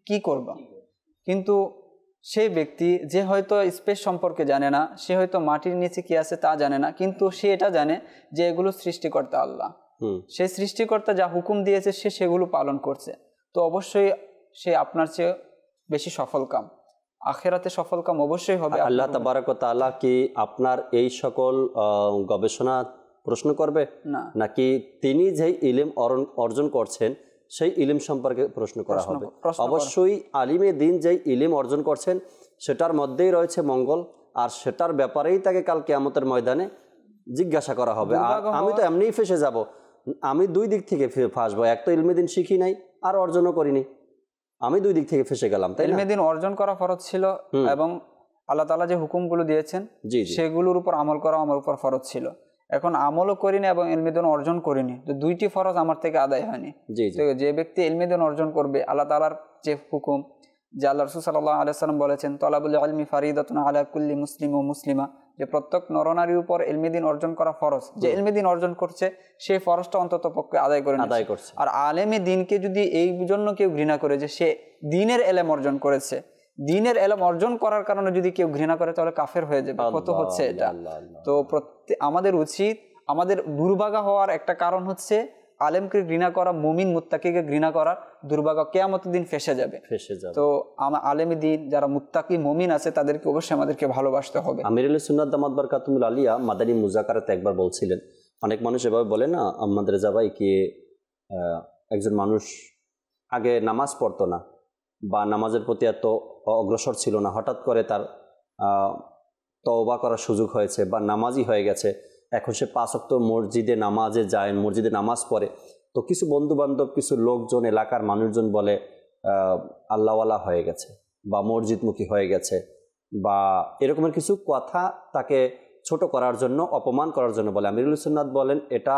কি করব কিন্তু সেই ব্যক্তি যে হয়তো স্পেস সম্পর্কে জানে না সে হয়তো মাটির নিচে কি আছে তা জানে না কিন্তু সে এটা জানে যে এগুলো সৃষ্টিকর্তা আল্লাহ সে সৃষ্টিকর্তা যা হুকুম দিয়েছে সে সেগুলো পালন করছে তো অবশ্যই সে আপনার চেয়ে বেশি সফল কাম আখেরাতে সফল কাম অবশ্যই হবে আল্লাহ তাবারক তালা কি আপনার এই সকল গবেষণা প্রশ্ন করবে না নাকি তিনি যেই ইলিম অর্জন করছেন সেই ইলিম সম্পর্কে প্রশ্ন করা হবে অবশ্যই আলিমে দিন যেই ইলিম অর্জন করছেন সেটার মধ্যেই রয়েছে মঙ্গল আর সেটার ব্যাপারেই তাকে কাল কেয়ামতের ময়দানে জিজ্ঞাসা করা হবে আমি তো এমনিই ফেসে যাব আমি দুই দিক থেকে ফাঁসবো এক তো ইলমে দিন শিখি নাই আর অর্জনও করিনি আমি দুই দিক থেকে ফেসে গেলাম তাই দিন অর্জন করা ফরজ ছিল এবং আল্লাহ তালা যে হুকুমগুলো দিয়েছেন সেগুলোর উপর আমল করা আমার উপর ফরজ ছিল এখন আমলও করিনি এবং এলমেদন অর্জন করিনি তো দুইটি ফরজ আমার থেকে আদায় হয়নি যে ব্যক্তি এলমেদন অর্জন করবে আল্লাহ তালার যে হুকুম যে আল্লাহ রসুল সাল্লাহ আলাইসাল্লাম বলেছেন তলাবুল আলমি ফারিদাতুন আলাকুল্লি মুসলিম ও মুসলিমা যে প্রত্যেক নরনারীর উপর এলমেদিন অর্জন করা ফরজ যে এলমেদিন অর্জন করছে সেই ফরজটা অন্তত পক্ষে আদায় করে আদায় করছে আর আলেমে দিনকে যদি এই জন্য কেউ ঘৃণা করে যে সে দিনের এলেম অর্জন করেছে দিনের এলম অর্জন করার কারণে যদি কেউ ঘৃণা করে তাহলে কাফের হয়ে যাবে কত হচ্ছে এটা তো আমাদের উচিত আমাদের দুর্ভাগা হওয়ার একটা কারণ হচ্ছে আলেমকে ঘৃণা করা মুমিন মুত্তাকিকে ঘৃণা করা দুর্ভাগ্য কেয়ামতের দিন ফেসে যাবে ফেসে যাবে তো আমার আলেম দিন যারা মুত্তাকি মুমিন আছে তাদেরকে অবশ্যই আমাদেরকে ভালোবাসতে হবে আমিরুল সুন্নাদ দামাত কাতুমুল আলিয়া মাদানী মুজাকারাতে একবার বলছিলেন অনেক মানুষ এভাবে বলে না আমাদের যাবাই কি একজন মানুষ আগে নামাজ পড়তো না বা নামাজের প্রতি এত অগ্রসর ছিল না হঠাৎ করে তার তওবা করার সুযোগ হয়েছে বা নামাজি হয়ে গেছে এখন সে পাঁচক্ত মসজিদে নামাজে যায় মসজিদে নামাজ পড়ে তো কিছু বন্ধুবান্ধব কিছু লোকজন এলাকার মানুষজন বলে আল্লাহওয়ালা হয়ে গেছে বা মসজিদমুখী হয়ে গেছে বা এরকমের কিছু কথা তাকে ছোট করার জন্য অপমান করার জন্য বলে আমিরুল সুন্নাথ বলেন এটা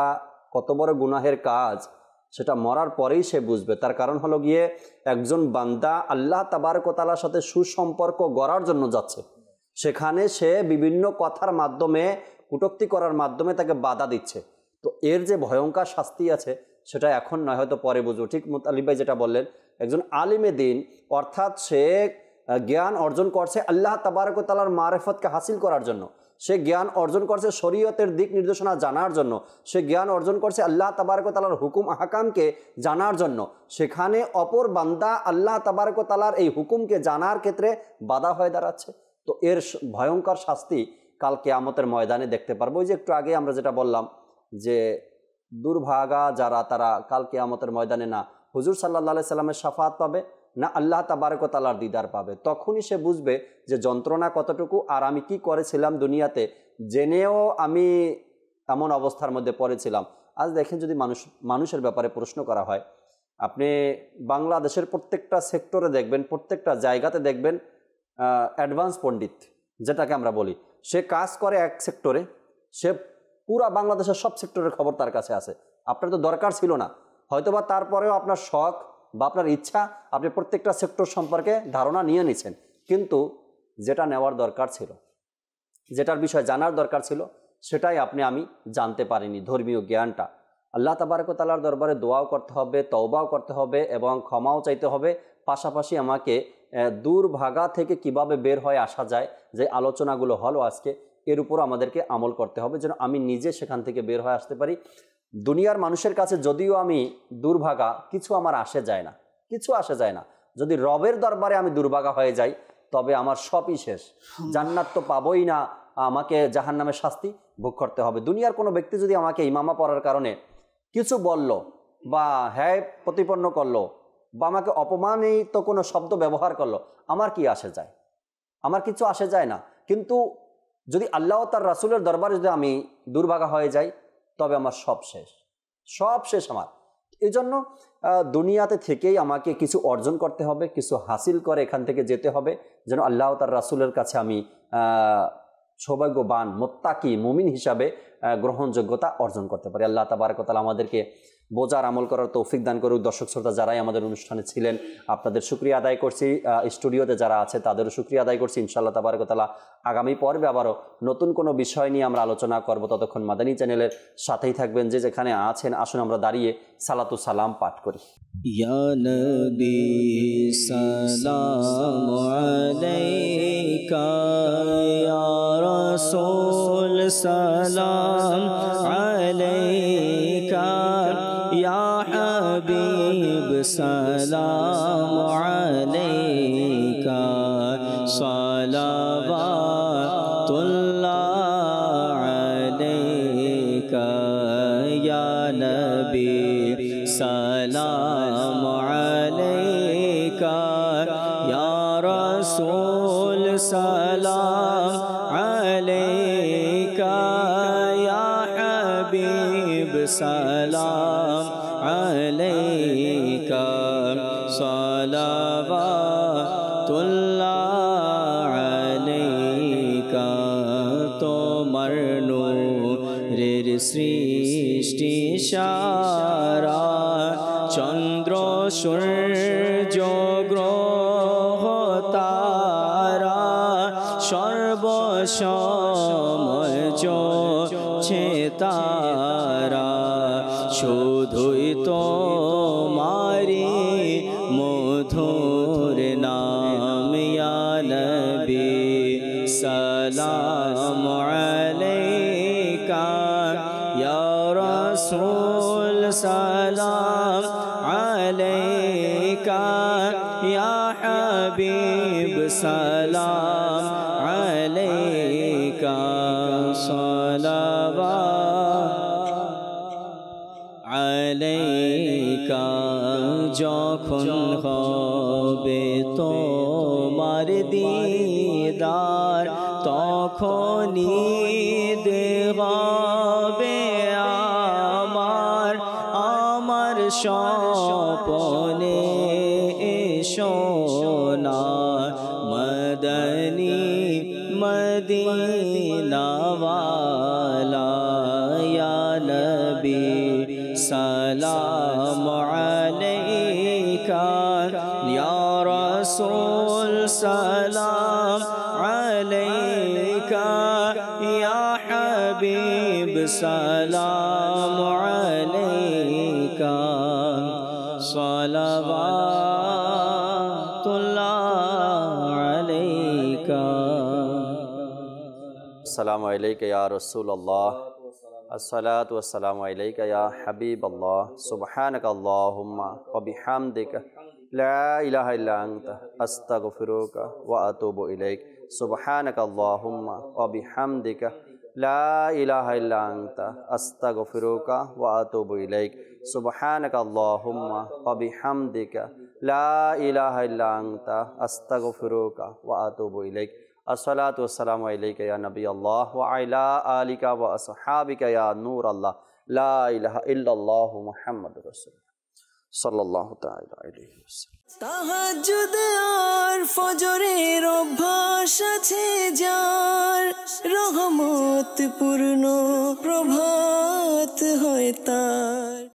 কত বড় গুনাহের কাজ সেটা মরার পরেই সে বুঝবে তার কারণ হলো গিয়ে একজন বান্দা আল্লাহ তাবারকতালার সাথে সুসম্পর্ক গড়ার জন্য যাচ্ছে সেখানে সে বিভিন্ন কথার মাধ্যমে কুটক্তি করার মাধ্যমে তাকে বাধা দিচ্ছে তো এর যে ভয়ঙ্কর শাস্তি আছে সেটা এখন নয় হয়তো পরে বুঝবো ঠিক মুতালিব ভাই যেটা বললেন একজন আলিমে দিন অর্থাৎ সে জ্ঞান অর্জন করছে আল্লাহ তাবারকতালার মারেফতকে হাসিল করার জন্য সে জ্ঞান অর্জন করছে শরীয়তের দিক নির্দেশনা জানার জন্য সে জ্ঞান অর্জন করছে আল্লাহ তাবারকতালার হুকুম আহকামকে জানার জন্য সেখানে অপর বান্দা আল্লাহ তাবারকতালার এই হুকুমকে জানার ক্ষেত্রে বাধা হয়ে দাঁড়াচ্ছে তো এর ভয়ঙ্কর শাস্তি কাল কেয়ামতের ময়দানে দেখতে পারবো ওই যে একটু আগে আমরা যেটা বললাম যে দুর্ভাগা যারা তারা কাল কেয়ামতের ময়দানে না হুজুর সাল্লাহ সাল্লামের সাফাত পাবে না আল্লাহ তাবারকতালার দিদার পাবে তখনই সে বুঝবে যে যন্ত্রণা কতটুকু আর আমি কি করেছিলাম দুনিয়াতে জেনেও আমি এমন অবস্থার মধ্যে পড়েছিলাম আজ দেখেন যদি মানুষ মানুষের ব্যাপারে প্রশ্ন করা হয় আপনি বাংলাদেশের প্রত্যেকটা সেক্টরে দেখবেন প্রত্যেকটা জায়গাতে দেখবেন অ্যাডভান্স পণ্ডিত যেটাকে আমরা বলি সে কাজ করে এক সেক্টরে সে পুরা বাংলাদেশের সব সেক্টরের খবর তার কাছে আছে আপনার তো দরকার ছিল না হয়তোবা তারপরেও আপনার শখ বা আপনার ইচ্ছা আপনি প্রত্যেকটা সেক্টর সম্পর্কে ধারণা নিয়ে নিছেন কিন্তু যেটা নেওয়ার দরকার ছিল যেটার বিষয়ে জানার দরকার ছিল সেটাই আপনি আমি জানতে পারিনি ধর্মীয় জ্ঞানটা আল্লাহ তাবারকতালার দরবারে দোয়াও করতে হবে তওবাও করতে হবে এবং ক্ষমাও চাইতে হবে পাশাপাশি আমাকে দুর্ভাগা থেকে কিভাবে বের হয়ে আসা যায় যে আলোচনাগুলো হলো আজকে এর উপর আমাদেরকে আমল করতে হবে যেন আমি নিজে সেখান থেকে বের হয়ে আসতে পারি দুনিয়ার মানুষের কাছে যদিও আমি দুর্ভাগা কিছু আমার আসে যায় না কিছু আসে যায় না যদি রবের দরবারে আমি দুর্ভাগা হয়ে যাই তবে আমার সবই শেষ জান্নাত তো পাবই না আমাকে জাহান নামে শাস্তি ভোগ করতে হবে দুনিয়ার কোনো ব্যক্তি যদি আমাকে ইমামা পড়ার কারণে কিছু বলল বা হ্যায় প্রতিপন্ন করলো বা আমাকে অপমানিত কোনো শব্দ ব্যবহার করলো আমার কি আসে যায় আমার কিছু আসে যায় না কিন্তু যদি আল্লাহ তার রাসুলের দরবারে যদি আমি দুর্ভাগা হয়ে যাই তবে আমার সব শেষ সব শেষ আমার এই জন্য দুনিয়াতে থেকেই আমাকে কিছু অর্জন করতে হবে কিছু হাসিল করে এখান থেকে যেতে হবে যেন আল্লাহ তার রাসুলের কাছে আমি সৌভাগ্যবান মোত্তাকি মুমিন হিসাবে গ্রহণযোগ্যতা অর্জন করতে পারি আল্লাহ তাবারকতাল আমাদেরকে বোঝার আমল করার তৌফিক দান করুক দর্শক শ্রোতা যারাই আমাদের অনুষ্ঠানে ছিলেন আপনাদের সুক্রিয়া আদায় করছি স্টুডিওতে যারা আছে তাদেরও সুক্রিয়া আদায় করছি ইনশাল্লাহ তাবারকতালা আগামী পর্বে আবারও নতুন কোনো বিষয় নিয়ে আমরা আলোচনা করব ততক্ষণ মাদানী চ্যানেলের সাথেই থাকবেন যে যেখানে আছেন আসুন আমরা দাঁড়িয়ে সালাতু সালাম পাঠ করি يا نبي سلام السلام عليك سیش چندر سورج ہوتا سروس السلام علیکہ یا رسول اللہ الصلاة والسلام علیکہ یا حبیب اللہ سبحانك اللهم وبحمدك لا إله الا انت استغفرک و اتوب الیک سبحانک اللہم و بحمدک لا إله الا انت أستغفرك وأتوب إليك سبحانك اللهم وبحمدك لا إله الا انت أستغفرك وأتوب إليك الصلاة والسلام عليك يا نبي الله وعلى آلك وأصحابك يا نور الله لا إله إلا الله محمد رسول الله صلى الله تعالى عليه وسلم তাহাজ্জুদ আর ফজরের অভ্যাস আছে যার রহমত পূর্ণ প্রভাত হয় তার